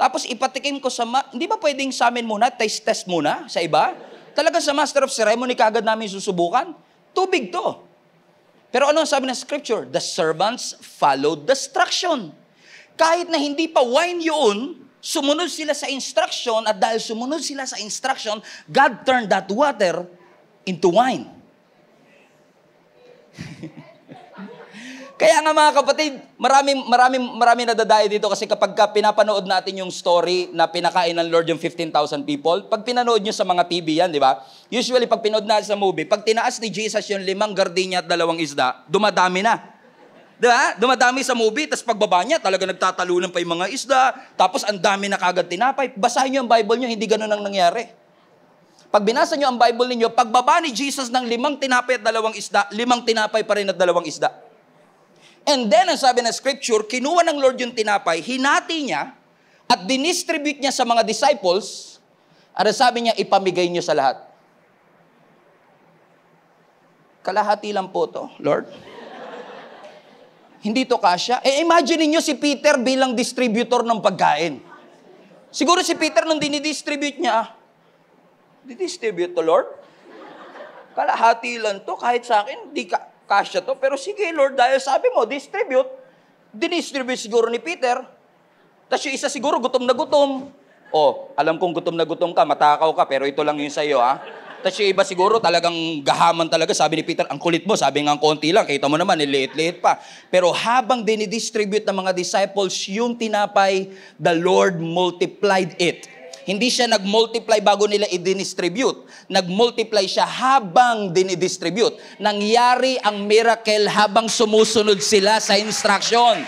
tapos ipatikim ko sa, ma- hindi ba pwedeng sa amin muna, taste test muna sa iba? Talaga sa master of ceremony, kagad namin susubukan? Tubig to. Pero ano ang sabi ng scripture? The servants followed the instruction. Kahit na hindi pa wine yun, sumunod sila sa instruction at dahil sumunod sila sa instruction, God turned that water into wine. [laughs] Kaya nga mga kapatid, maraming maraming maraming nadadayo dito kasi kapag ka pinapanood natin yung story na pinakain ng Lord yung 15,000 people, pag pinanood nyo sa mga TV yan, di ba? Usually pag pinood natin sa movie, pag tinaas ni Jesus yung limang gardenia at dalawang isda, dumadami na. Di ba? Dumadami sa movie, tapos pagbaba niya, talaga nagtatalunan pa yung mga isda, tapos ang dami na kagad tinapay. Basahin nyo ang Bible nyo, hindi ganun ang nangyari. Pag binasa nyo ang Bible ninyo, pagbaba ni Jesus ng limang tinapay at dalawang isda, limang tinapay pa rin at dalawang isda. And then, ang sabi ng scripture, kinuha ng Lord yung tinapay, hinati niya, at dinistribute niya sa mga disciples, at sabi niya, ipamigay niyo sa lahat. Kalahati lang po to, Lord. Hindi to kasya. Eh, imagine niyo si Peter bilang distributor ng pagkain. Siguro si Peter nung dinidistribute niya, ah, didistribute to Lord? Kalahati lang to, kahit sa akin, di ka, kasya to. Pero sige, Lord, dahil sabi mo, distribute. Dinistribute siguro ni Peter. Tapos yung isa siguro, gutom na gutom. Oh, alam kong gutom na gutom ka, matakaw ka, pero ito lang yun sa'yo, ha? Ah. Tapos yung iba siguro talagang gahaman talaga. Sabi ni Peter, ang kulit mo. Sabi nga, ang konti lang. Kita mo naman, niliit-liit pa. Pero habang dinidistribute ng mga disciples yung tinapay, the Lord multiplied it. Hindi siya nag-multiply bago nila i-distribute. Nag-multiply siya habang dinidistribute. Nangyari ang miracle habang sumusunod sila sa instruction.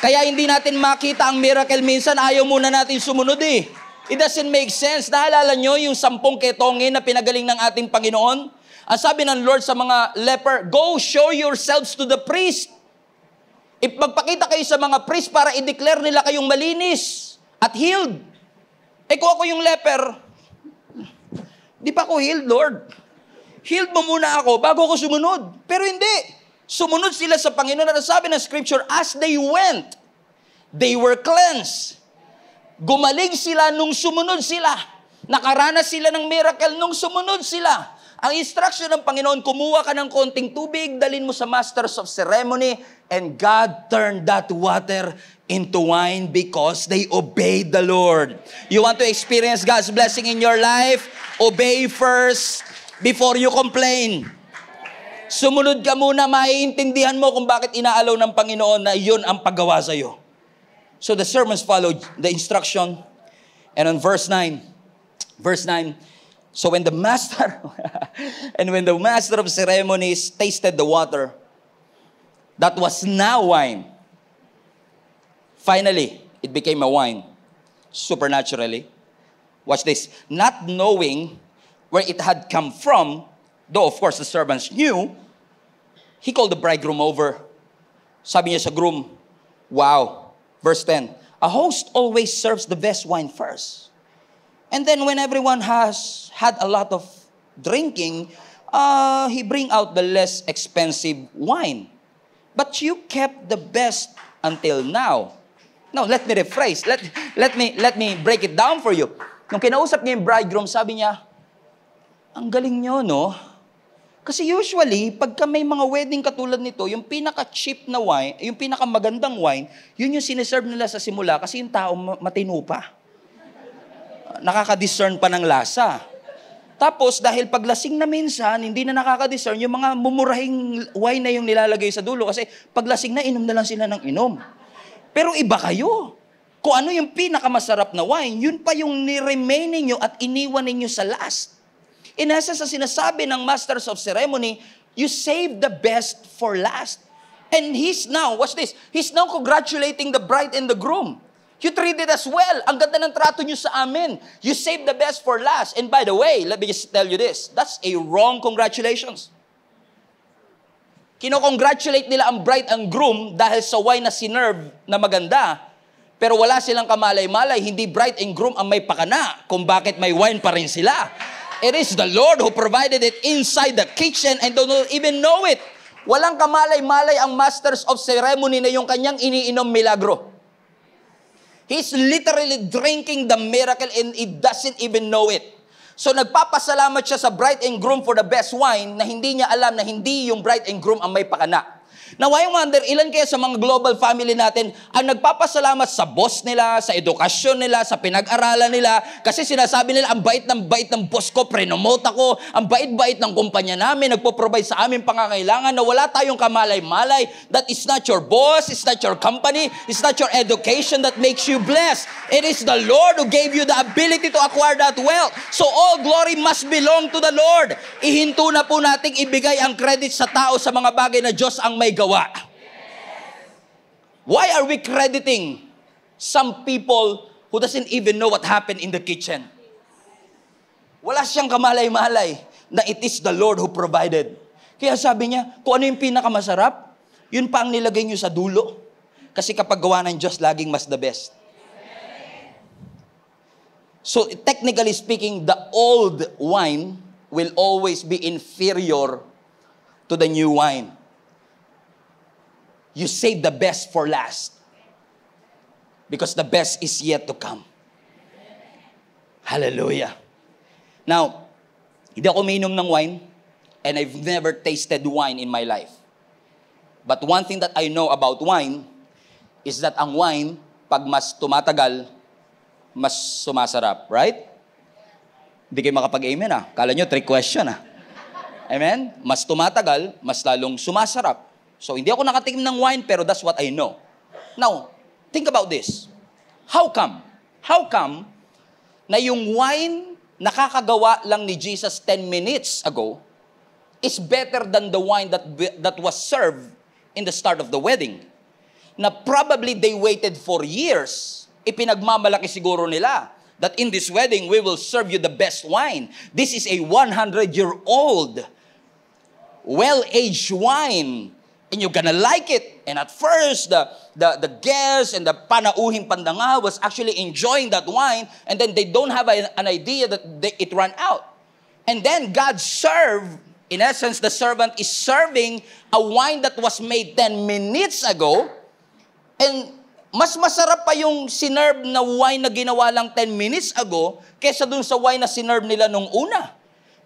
Kaya hindi natin makita ang miracle minsan, ayaw muna natin sumunod eh. It doesn't make sense. Naalala nyo yung sampung ketongin na pinagaling ng ating Panginoon? Ang sabi ng Lord sa mga leper, Go show yourselves to the priest. Ipagpakita kayo sa mga priest para i-declare nila kayong malinis at healed. Eh kung ako yung leper, di pa ako healed, Lord. Healed mo muna ako bago ako sumunod. Pero hindi. Sumunod sila sa Panginoon at sabi ng Scripture, as they went, they were cleansed. Gumaling sila nung sumunod sila. Nakaranas sila ng miracle nung sumunod sila. Ang instruction ng Panginoon, kumuha ka ng konting tubig, dalin mo sa Masters of Ceremony, And God turned that water into wine because they obeyed the Lord. You want to experience God's blessing in your life? Obey first before you complain. Sumunod ka muna, maiintindihan mo kung bakit inaalaw ng Panginoon na yun ang paggawa sa iyo. So the servants followed the instruction. And on verse 9, verse 9, So when the master, [laughs] and when the master of ceremonies tasted the water, that was now wine. Finally, it became a wine, supernaturally. Watch this. Not knowing where it had come from, though of course the servants knew, he called the bridegroom over. Sabi niya sa groom, wow. Verse 10, a host always serves the best wine first. And then when everyone has had a lot of drinking, uh, he bring out the less expensive wine. But you kept the best until now. Now, let me rephrase. Let, let, me, let me break it down for you. Nung kinausap niya yung bridegroom, sabi niya, ang galing niyo, no? Kasi usually, pagka may mga wedding katulad nito, yung pinaka-cheap na wine, yung pinaka-magandang wine, yun yung siniserve nila sa simula kasi yung tao matino pa. Nakaka-discern pa ng lasa. Tapos dahil paglasing na minsan, hindi na nakaka-discern yung mga mumurahing wine na yung nilalagay sa dulo kasi paglasing na inom na lang sila ng inom. Pero iba kayo. Kung ano yung pinakamasarap na wine, yun pa yung ni-remain ninyo at iniwan ninyo sa last. In essence, sa sinasabi ng Masters of Ceremony, you save the best for last. And he's now, watch this, he's now congratulating the bride and the groom. You treated us well. Ang ganda ng trato niyo sa amin. You saved the best for last. And by the way, let me just tell you this. That's a wrong congratulations. Kinokongratulate nila ang bride ang groom dahil sa wine na sinerve na maganda. Pero wala silang kamalay-malay, hindi bride and groom ang may pakana kung bakit may wine pa rin sila. It is the Lord who provided it inside the kitchen and don't even know it. Walang kamalay-malay ang masters of ceremony na yung kanyang iniinom milagro. He's literally drinking the miracle and he doesn't even know it. So nagpapasalamat siya sa bride and groom for the best wine na hindi niya alam na hindi yung bride and groom ang may pakana. Now I wonder, ilan kaya sa mga global family natin ang nagpapasalamat sa boss nila, sa edukasyon nila, sa pinag-aralan nila, kasi sinasabi nila, ang bait ng bait ng boss ko, prenomote ako, ang bait-bait ng kumpanya namin, nagpo-provide sa aming pangangailangan na wala tayong kamalay-malay. That is not your boss, it's not your company, it's not your education that makes you blessed. It is the Lord who gave you the ability to acquire that wealth. So all glory must belong to the Lord. Ihinto na po nating ibigay ang credit sa tao sa mga bagay na Diyos ang may gawin gawa. Why are we crediting some people who doesn't even know what happened in the kitchen? Wala siyang kamalay-malay na it is the Lord who provided. Kaya sabi niya, kung ano yung pinakamasarap, yun pa ang nilagay niyo sa dulo. Kasi kapag gawa ng Diyos, laging mas the best. So technically speaking, the old wine will always be inferior to the new wine you save the best for last. Because the best is yet to come. Hallelujah. Now, hindi ako uminom ng wine and I've never tasted wine in my life. But one thing that I know about wine is that ang wine, pag mas tumatagal, mas sumasarap, right? Hindi kayo makapag-amen ah. Kala nyo, trick question ah. Amen? Mas tumatagal, mas lalong sumasarap. So, hindi ako nakatikim ng wine, pero that's what I know. Now, think about this. How come? How come na yung wine nakakagawa lang ni Jesus 10 minutes ago is better than the wine that, that was served in the start of the wedding? Na probably they waited for years. Ipinagmamalaki siguro nila that in this wedding, we will serve you the best wine. This is a 100-year-old, well-aged wine and you're gonna like it. And at first, the, the, the guests and the panauhing pandanga was actually enjoying that wine, and then they don't have a, an idea that they, it ran out. And then God served, in essence, the servant is serving a wine that was made 10 minutes ago, and mas masarap pa yung sinerve na wine na ginawa lang 10 minutes ago kesa dun sa wine na sinerve nila nung una.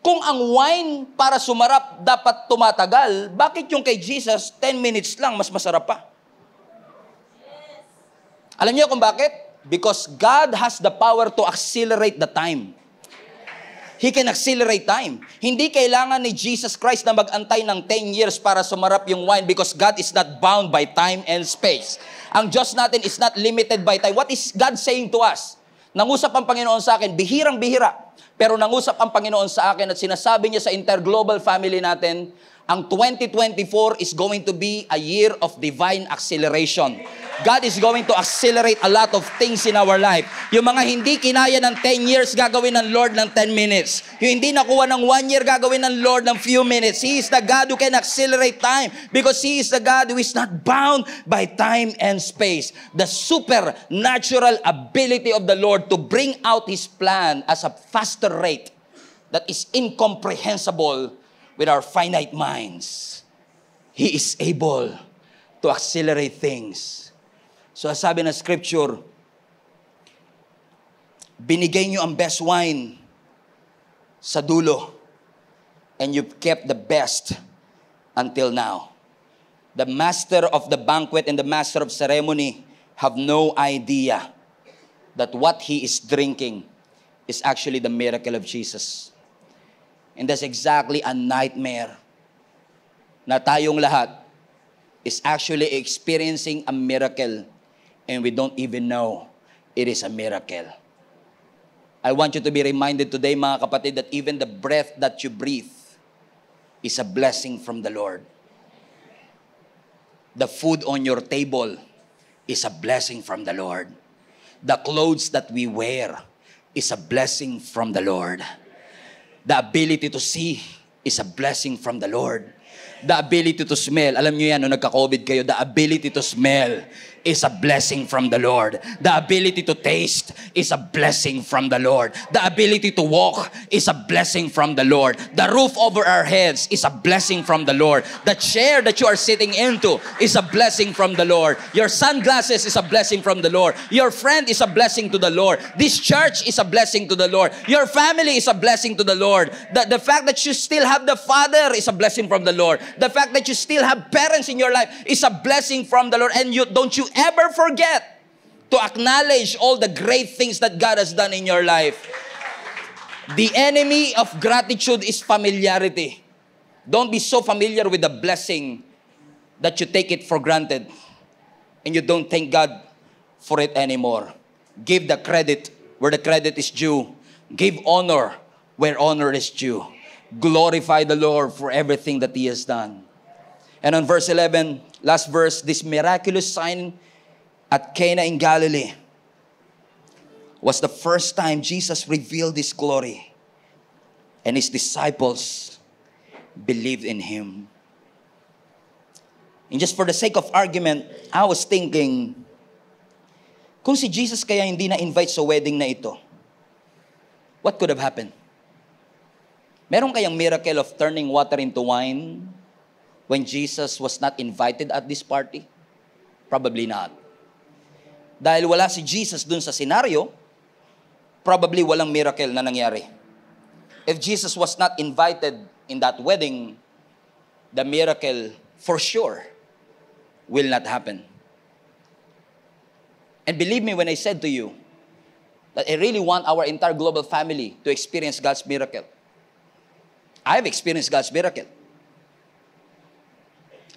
Kung ang wine para sumarap dapat tumatagal, bakit yung kay Jesus, 10 minutes lang, mas masarap pa? Yes. Alam niyo kung bakit? Because God has the power to accelerate the time. He can accelerate time. Hindi kailangan ni Jesus Christ na magantay ng 10 years para sumarap yung wine because God is not bound by time and space. Ang Diyos natin is not limited by time. What is God saying to us? Nangusap ang Panginoon sa akin, bihirang bihira. Pero nangusap ang Panginoon sa akin at sinasabi niya sa interglobal family natin, ang 2024 is going to be a year of divine acceleration. God is going to accelerate a lot of things in our life. Yung mga hindi kinaya ng 10 years, gagawin ng Lord ng 10 minutes. Yung hindi nakuha ng 1 year, gagawin ng Lord ng few minutes. He is the God who can accelerate time because He is the God who is not bound by time and space. The supernatural ability of the Lord to bring out His plan as a faster rate that is incomprehensible with our finite minds, He is able to accelerate things. So sabi ng scripture, binigay nyo ang best wine sa dulo and you've kept the best until now. The master of the banquet and the master of ceremony have no idea that what he is drinking is actually the miracle of Jesus. And that's exactly a nightmare na tayong lahat is actually experiencing a miracle and we don't even know it is a miracle. I want you to be reminded today, mga kapatid, that even the breath that you breathe is a blessing from the Lord. The food on your table is a blessing from the Lord. The clothes that we wear is a blessing from the Lord. The ability to see is a blessing from the Lord. The ability to smell, alam nyo yan, nung nagka-COVID kayo, the ability to smell is a blessing from the Lord. The ability to taste is a blessing from the Lord. The ability to walk is a blessing from the Lord. The roof over our heads is a blessing from the Lord. The chair that you are sitting into is a blessing from the Lord. Your sunglasses is a blessing from the Lord. Your friend is a blessing to the Lord. This church is a blessing to the Lord. Your family is a blessing to the Lord. The, the fact that you still have the Father is a blessing from the Lord. The fact that you still have parents in your life is a blessing from the Lord. And you don't you ever forget to acknowledge all the great things that God has done in your life. The enemy of gratitude is familiarity. Don't be so familiar with the blessing that you take it for granted and you don't thank God for it anymore. Give the credit where the credit is due. Give honor where honor is due. Glorify the Lord for everything that He has done. And on verse 11, Last verse, this miraculous sign at Cana in Galilee was the first time Jesus revealed his glory and his disciples believed in him. And just for the sake of argument, I was thinking, kung si Jesus kaya hindi na-invite sa wedding na ito, what could have happened? Meron kayang miracle of turning water into wine? when Jesus was not invited at this party? Probably not. Dahil wala si Jesus dun sa senaryo, probably walang miracle na nangyari. If Jesus was not invited in that wedding, the miracle for sure will not happen. And believe me when I said to you that I really want our entire global family to experience God's miracle. I've experienced God's miracle.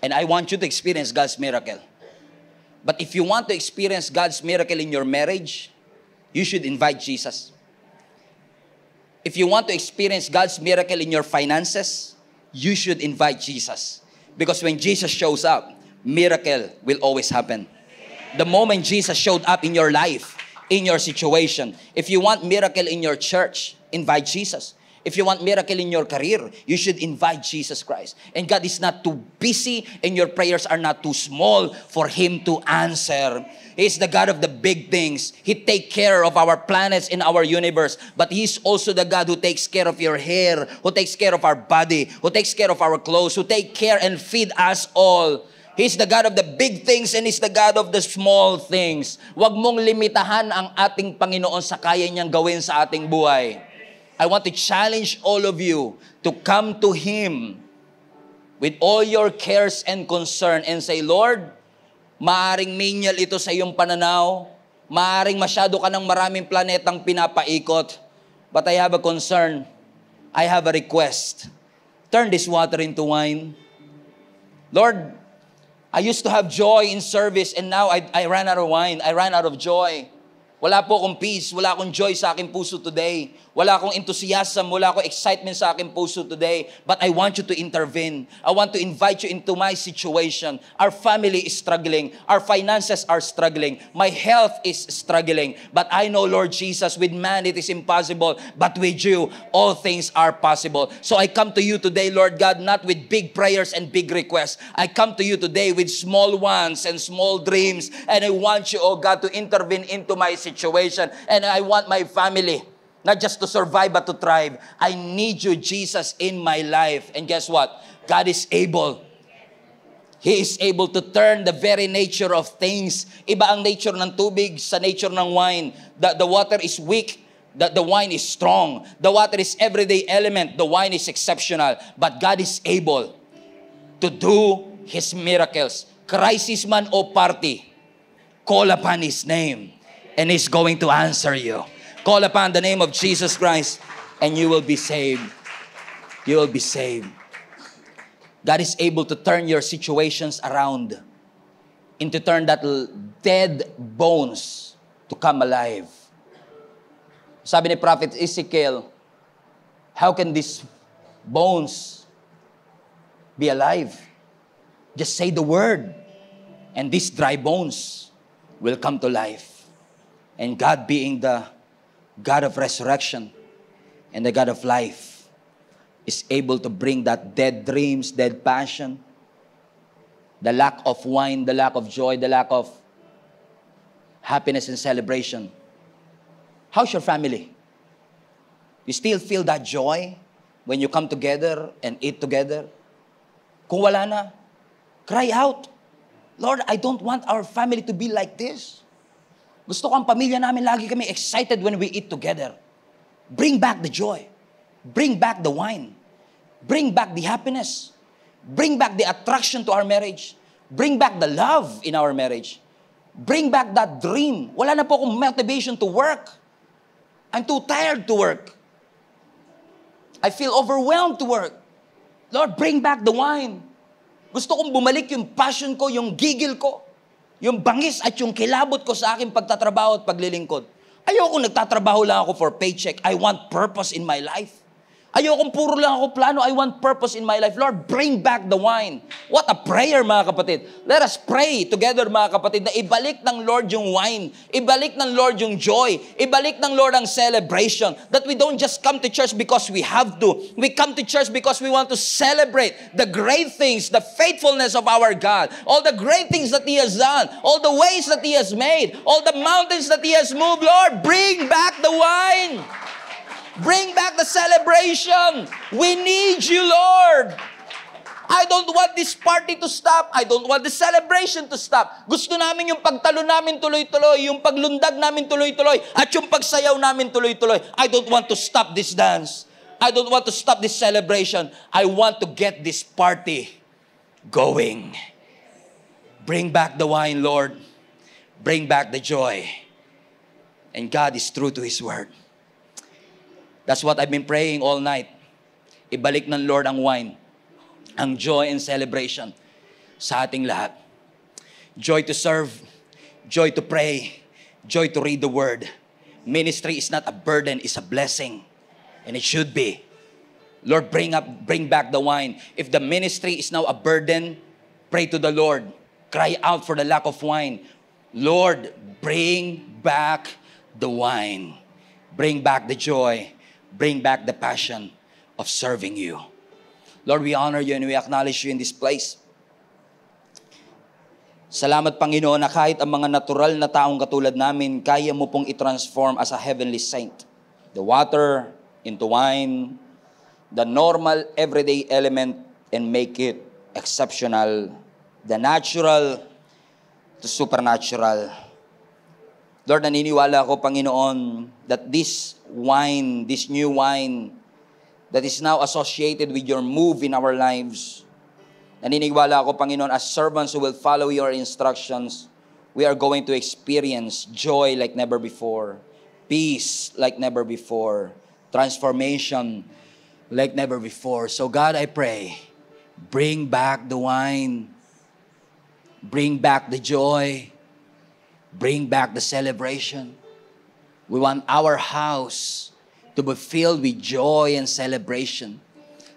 And I want you to experience God's miracle. But if you want to experience God's miracle in your marriage, you should invite Jesus. If you want to experience God's miracle in your finances, you should invite Jesus. Because when Jesus shows up, miracle will always happen. The moment Jesus showed up in your life, in your situation, if you want miracle in your church, invite Jesus. If you want miracle in your career, you should invite Jesus Christ. And God is not too busy and your prayers are not too small for Him to answer. He's the God of the big things. He take care of our planets in our universe. But He's also the God who takes care of your hair, who takes care of our body, who takes care of our clothes, who take care and feed us all. He's the God of the big things and He's the God of the small things. Huwag mong limitahan ang ating Panginoon sa kaya niyang gawin sa ating buhay. I want to challenge all of you to come to Him with all your cares and concern and say, Lord, maaring menial ito sa iyong pananaw, maaring masyado ka ng maraming planetang pinapaikot, but I have a concern. I have a request. Turn this water into wine. Lord, I used to have joy in service and now I, I ran out of wine. I ran out of joy. Wala po akong peace, wala akong joy sa aking puso today. Wala akong enthusiasm, wala akong excitement sa aking puso today. But I want you to intervene. I want to invite you into my situation. Our family is struggling. Our finances are struggling. My health is struggling. But I know, Lord Jesus, with man it is impossible. But with you, all things are possible. So I come to you today, Lord God, not with big prayers and big requests. I come to you today with small ones and small dreams. And I want you, oh God, to intervene into my situation situation and I want my family not just to survive but to thrive. I need you, Jesus, in my life. And guess what? God is able. He is able to turn the very nature of things. Iba ang nature ng tubig sa nature ng wine. The, the water is weak. The, the wine is strong. The water is everyday element. The wine is exceptional. But God is able to do His miracles. Crisis man o party, call upon His name and He's going to answer you. Call upon the name of Jesus Christ and you will be saved. You will be saved. God is able to turn your situations around and to turn that dead bones to come alive. Sabi ni Prophet Ezekiel, how can these bones be alive? Just say the word and these dry bones will come to life and God being the God of resurrection and the God of life is able to bring that dead dreams, dead passion, the lack of wine, the lack of joy, the lack of happiness and celebration. How's your family? You still feel that joy when you come together and eat together? Kung wala na, cry out. Lord, I don't want our family to be like this. Gusto ko ang pamilya namin, lagi kami excited when we eat together. Bring back the joy. Bring back the wine. Bring back the happiness. Bring back the attraction to our marriage. Bring back the love in our marriage. Bring back that dream. Wala na po akong motivation to work. I'm too tired to work. I feel overwhelmed to work. Lord, bring back the wine. Gusto kong bumalik yung passion ko, yung gigil ko. Yung bangis at yung kilabot ko sa aking pagtatrabaho at paglilingkod. Ayoko nagtatrabaho lang ako for paycheck. I want purpose in my life. Ayokong puro lang ako plano. I want purpose in my life. Lord, bring back the wine. What a prayer, mga kapatid. Let us pray together, mga kapatid, na ibalik ng Lord yung wine. Ibalik ng Lord yung joy. Ibalik ng Lord ang celebration. That we don't just come to church because we have to. We come to church because we want to celebrate the great things, the faithfulness of our God. All the great things that He has done. All the ways that He has made. All the mountains that He has moved. Lord, bring back the wine. Bring back the celebration. We need you, Lord. I don't want this party to stop. I don't want the celebration to stop. Gusto namin yung pagtalo namin tuloy-tuloy, yung paglundag namin tuloy-tuloy, at yung pagsayaw namin tuloy-tuloy. I don't want to stop this dance. I don't want to stop this celebration. I want to get this party going. Bring back the wine, Lord. Bring back the joy. And God is true to His word. That's what I've been praying all night. Ibalik ng Lord ang wine, ang joy and celebration sa ating lahat. Joy to serve, joy to pray, joy to read the Word. Ministry is not a burden, it's a blessing. And it should be. Lord, bring up, bring back the wine. If the ministry is now a burden, pray to the Lord. Cry out for the lack of wine. Lord, bring back the wine. Bring back the joy. bring back the passion of serving you. Lord, we honor you and we acknowledge you in this place. Salamat, Panginoon, na kahit ang mga natural na taong katulad namin, kaya mo pong i-transform as a heavenly saint. The water into wine, the normal everyday element, and make it exceptional. The natural to supernatural. Lord, naniniwala ako, Panginoon, that this wine, this new wine that is now associated with your move in our lives, naniniwala ako, Panginoon, as servants who will follow your instructions, we are going to experience joy like never before, peace like never before, transformation like never before. So God, I pray, bring back the wine, bring back the joy, Bring back the celebration. We want our house to be filled with joy and celebration,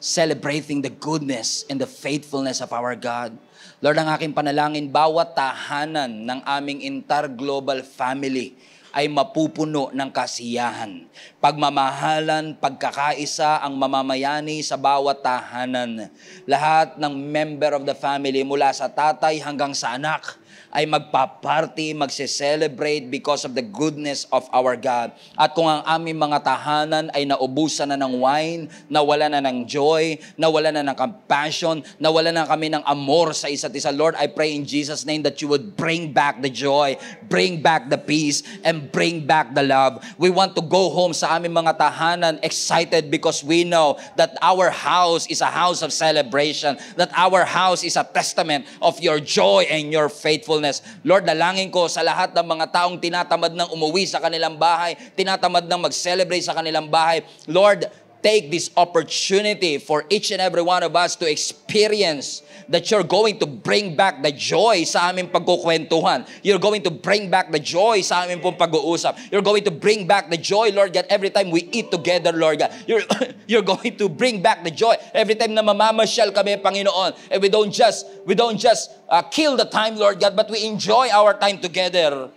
celebrating the goodness and the faithfulness of our God. Lord, ang aking panalangin, bawat tahanan ng aming entire global family ay mapupuno ng kasiyahan. Pagmamahalan, pagkakaisa ang mamamayani sa bawat tahanan. Lahat ng member of the family mula sa tatay hanggang sa anak ay magpa-party, magse-celebrate because of the goodness of our God. At kung ang aming mga tahanan ay naubusan na ng wine, nawala na ng joy, nawala na ng compassion, nawala na kami ng amor sa isa't isa, Lord, I pray in Jesus' name that you would bring back the joy, bring back the peace, and bring back the love. We want to go home sa aming mga tahanan excited because we know that our house is a house of celebration, that our house is a testament of your joy and your faithfulness faithfulness. Lord, dalangin ko sa lahat ng mga taong tinatamad ng umuwi sa kanilang bahay, tinatamad ng mag-celebrate sa kanilang bahay. Lord, take this opportunity for each and every one of us to experience that you're going to bring back the joy sa aming pagkukwentuhan. You're going to bring back the joy sa aming pong pag-uusap. You're going to bring back the joy, Lord God, every time we eat together, Lord God. You're, [coughs] you're going to bring back the joy every time na mamamasyal kami, Panginoon. And eh, we don't just, we don't just uh, kill the time, Lord God, but we enjoy our time together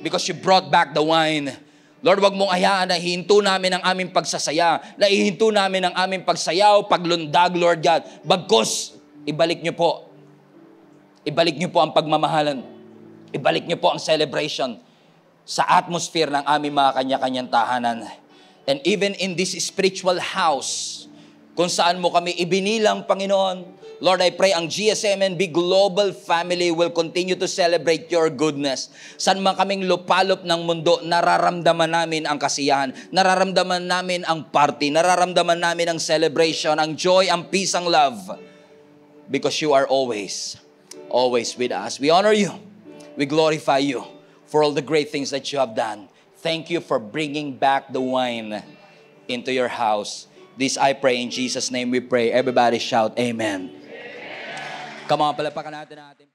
because you brought back the wine Lord, wag mong hayaan na hinto namin ang aming pagsasaya, na ihinto namin ang aming pagsayaw, paglundag, Lord God. Bagkos, ibalik niyo po. Ibalik niyo po ang pagmamahalan. Ibalik niyo po ang celebration sa atmosphere ng aming mga kanya-kanyang tahanan. And even in this spiritual house, kung saan mo kami ibinilang, Panginoon, Lord, I pray ang GSMNB Global Family will continue to celebrate your goodness. San man kaming lupalop ng mundo, nararamdaman namin ang kasiyahan, nararamdaman namin ang party, nararamdaman namin ang celebration, ang joy, ang peace, ang love. Because you are always, always with us. We honor you. We glorify you for all the great things that you have done. Thank you for bringing back the wine into your house. This I pray in Jesus' name we pray. Everybody shout, Amen. Kamapalapakan natin ang ating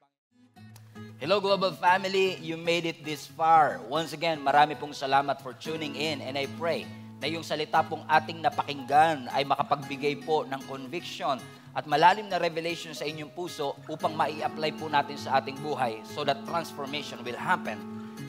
Hello Global Family, you made it this far. Once again, marami pong salamat for tuning in and I pray na yung salita pong ating napakinggan ay makapagbigay po ng conviction at malalim na revelation sa inyong puso upang mai-apply po natin sa ating buhay so that transformation will happen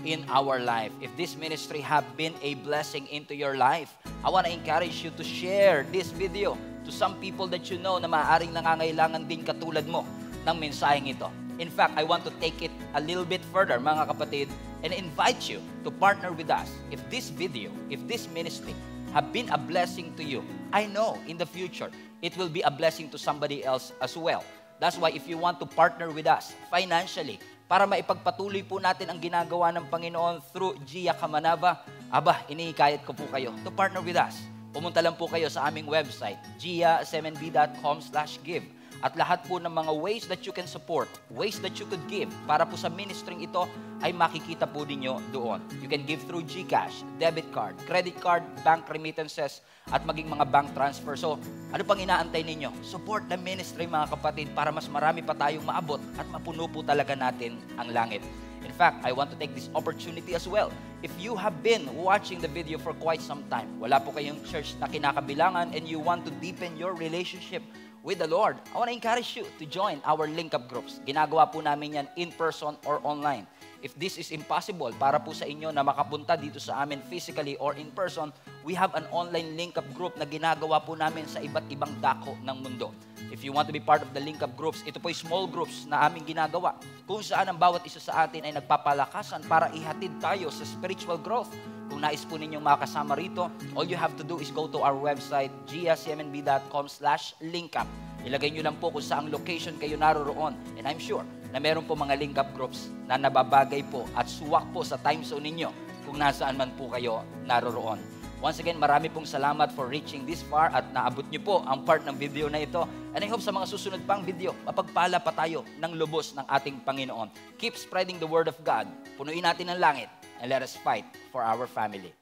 in our life. If this ministry have been a blessing into your life, I want to encourage you to share this video to some people that you know na maaaring nangangailangan din katulad mo ng mensaheng ito. In fact, I want to take it a little bit further, mga kapatid, and invite you to partner with us. If this video, if this ministry have been a blessing to you, I know in the future it will be a blessing to somebody else as well. That's why if you want to partner with us financially, para maipagpatuloy po natin ang ginagawa ng Panginoon through Gia Kamanava, aba, inihikayat ko po kayo to partner with us. Pumunta lang po kayo sa aming website, gia giasemnb.com slash give at lahat po ng mga ways that you can support, ways that you could give para po sa ministering ito ay makikita po ninyo doon. You can give through GCash, debit card, credit card, bank remittances, at maging mga bank transfer. So, ano pang inaantay ninyo? Support the ministry mga kapatid para mas marami pa tayong maabot at mapuno po talaga natin ang langit. In fact, I want to take this opportunity as well. If you have been watching the video for quite some time, wala po kayong church na kinakabilangan and you want to deepen your relationship with the Lord. I want to encourage you to join our link up groups. Ginagawa po namin yan in person or online. If this is impossible para po sa inyo na makapunta dito sa amin physically or in person, we have an online link up group na ginagawa po namin sa iba't ibang dako ng mundo. If you want to be part of the link up groups, ito po ay small groups na aming ginagawa kung saan ang bawat isa sa atin ay nagpapalakasan para ihatid tayo sa spiritual growth kung nais po ninyong makasama rito, all you have to do is go to our website, gscmnb.com slash linkup. Ilagay nyo lang po kung saang location kayo naroroon. And I'm sure na meron po mga linkup groups na nababagay po at suwak po sa time zone ninyo kung nasaan man po kayo naroroon. Once again, marami pong salamat for reaching this far at naabot nyo po ang part ng video na ito. And I hope sa mga susunod pang video, mapagpala pa tayo ng lubos ng ating Panginoon. Keep spreading the Word of God. Punuin natin ang langit and let us fight for our family.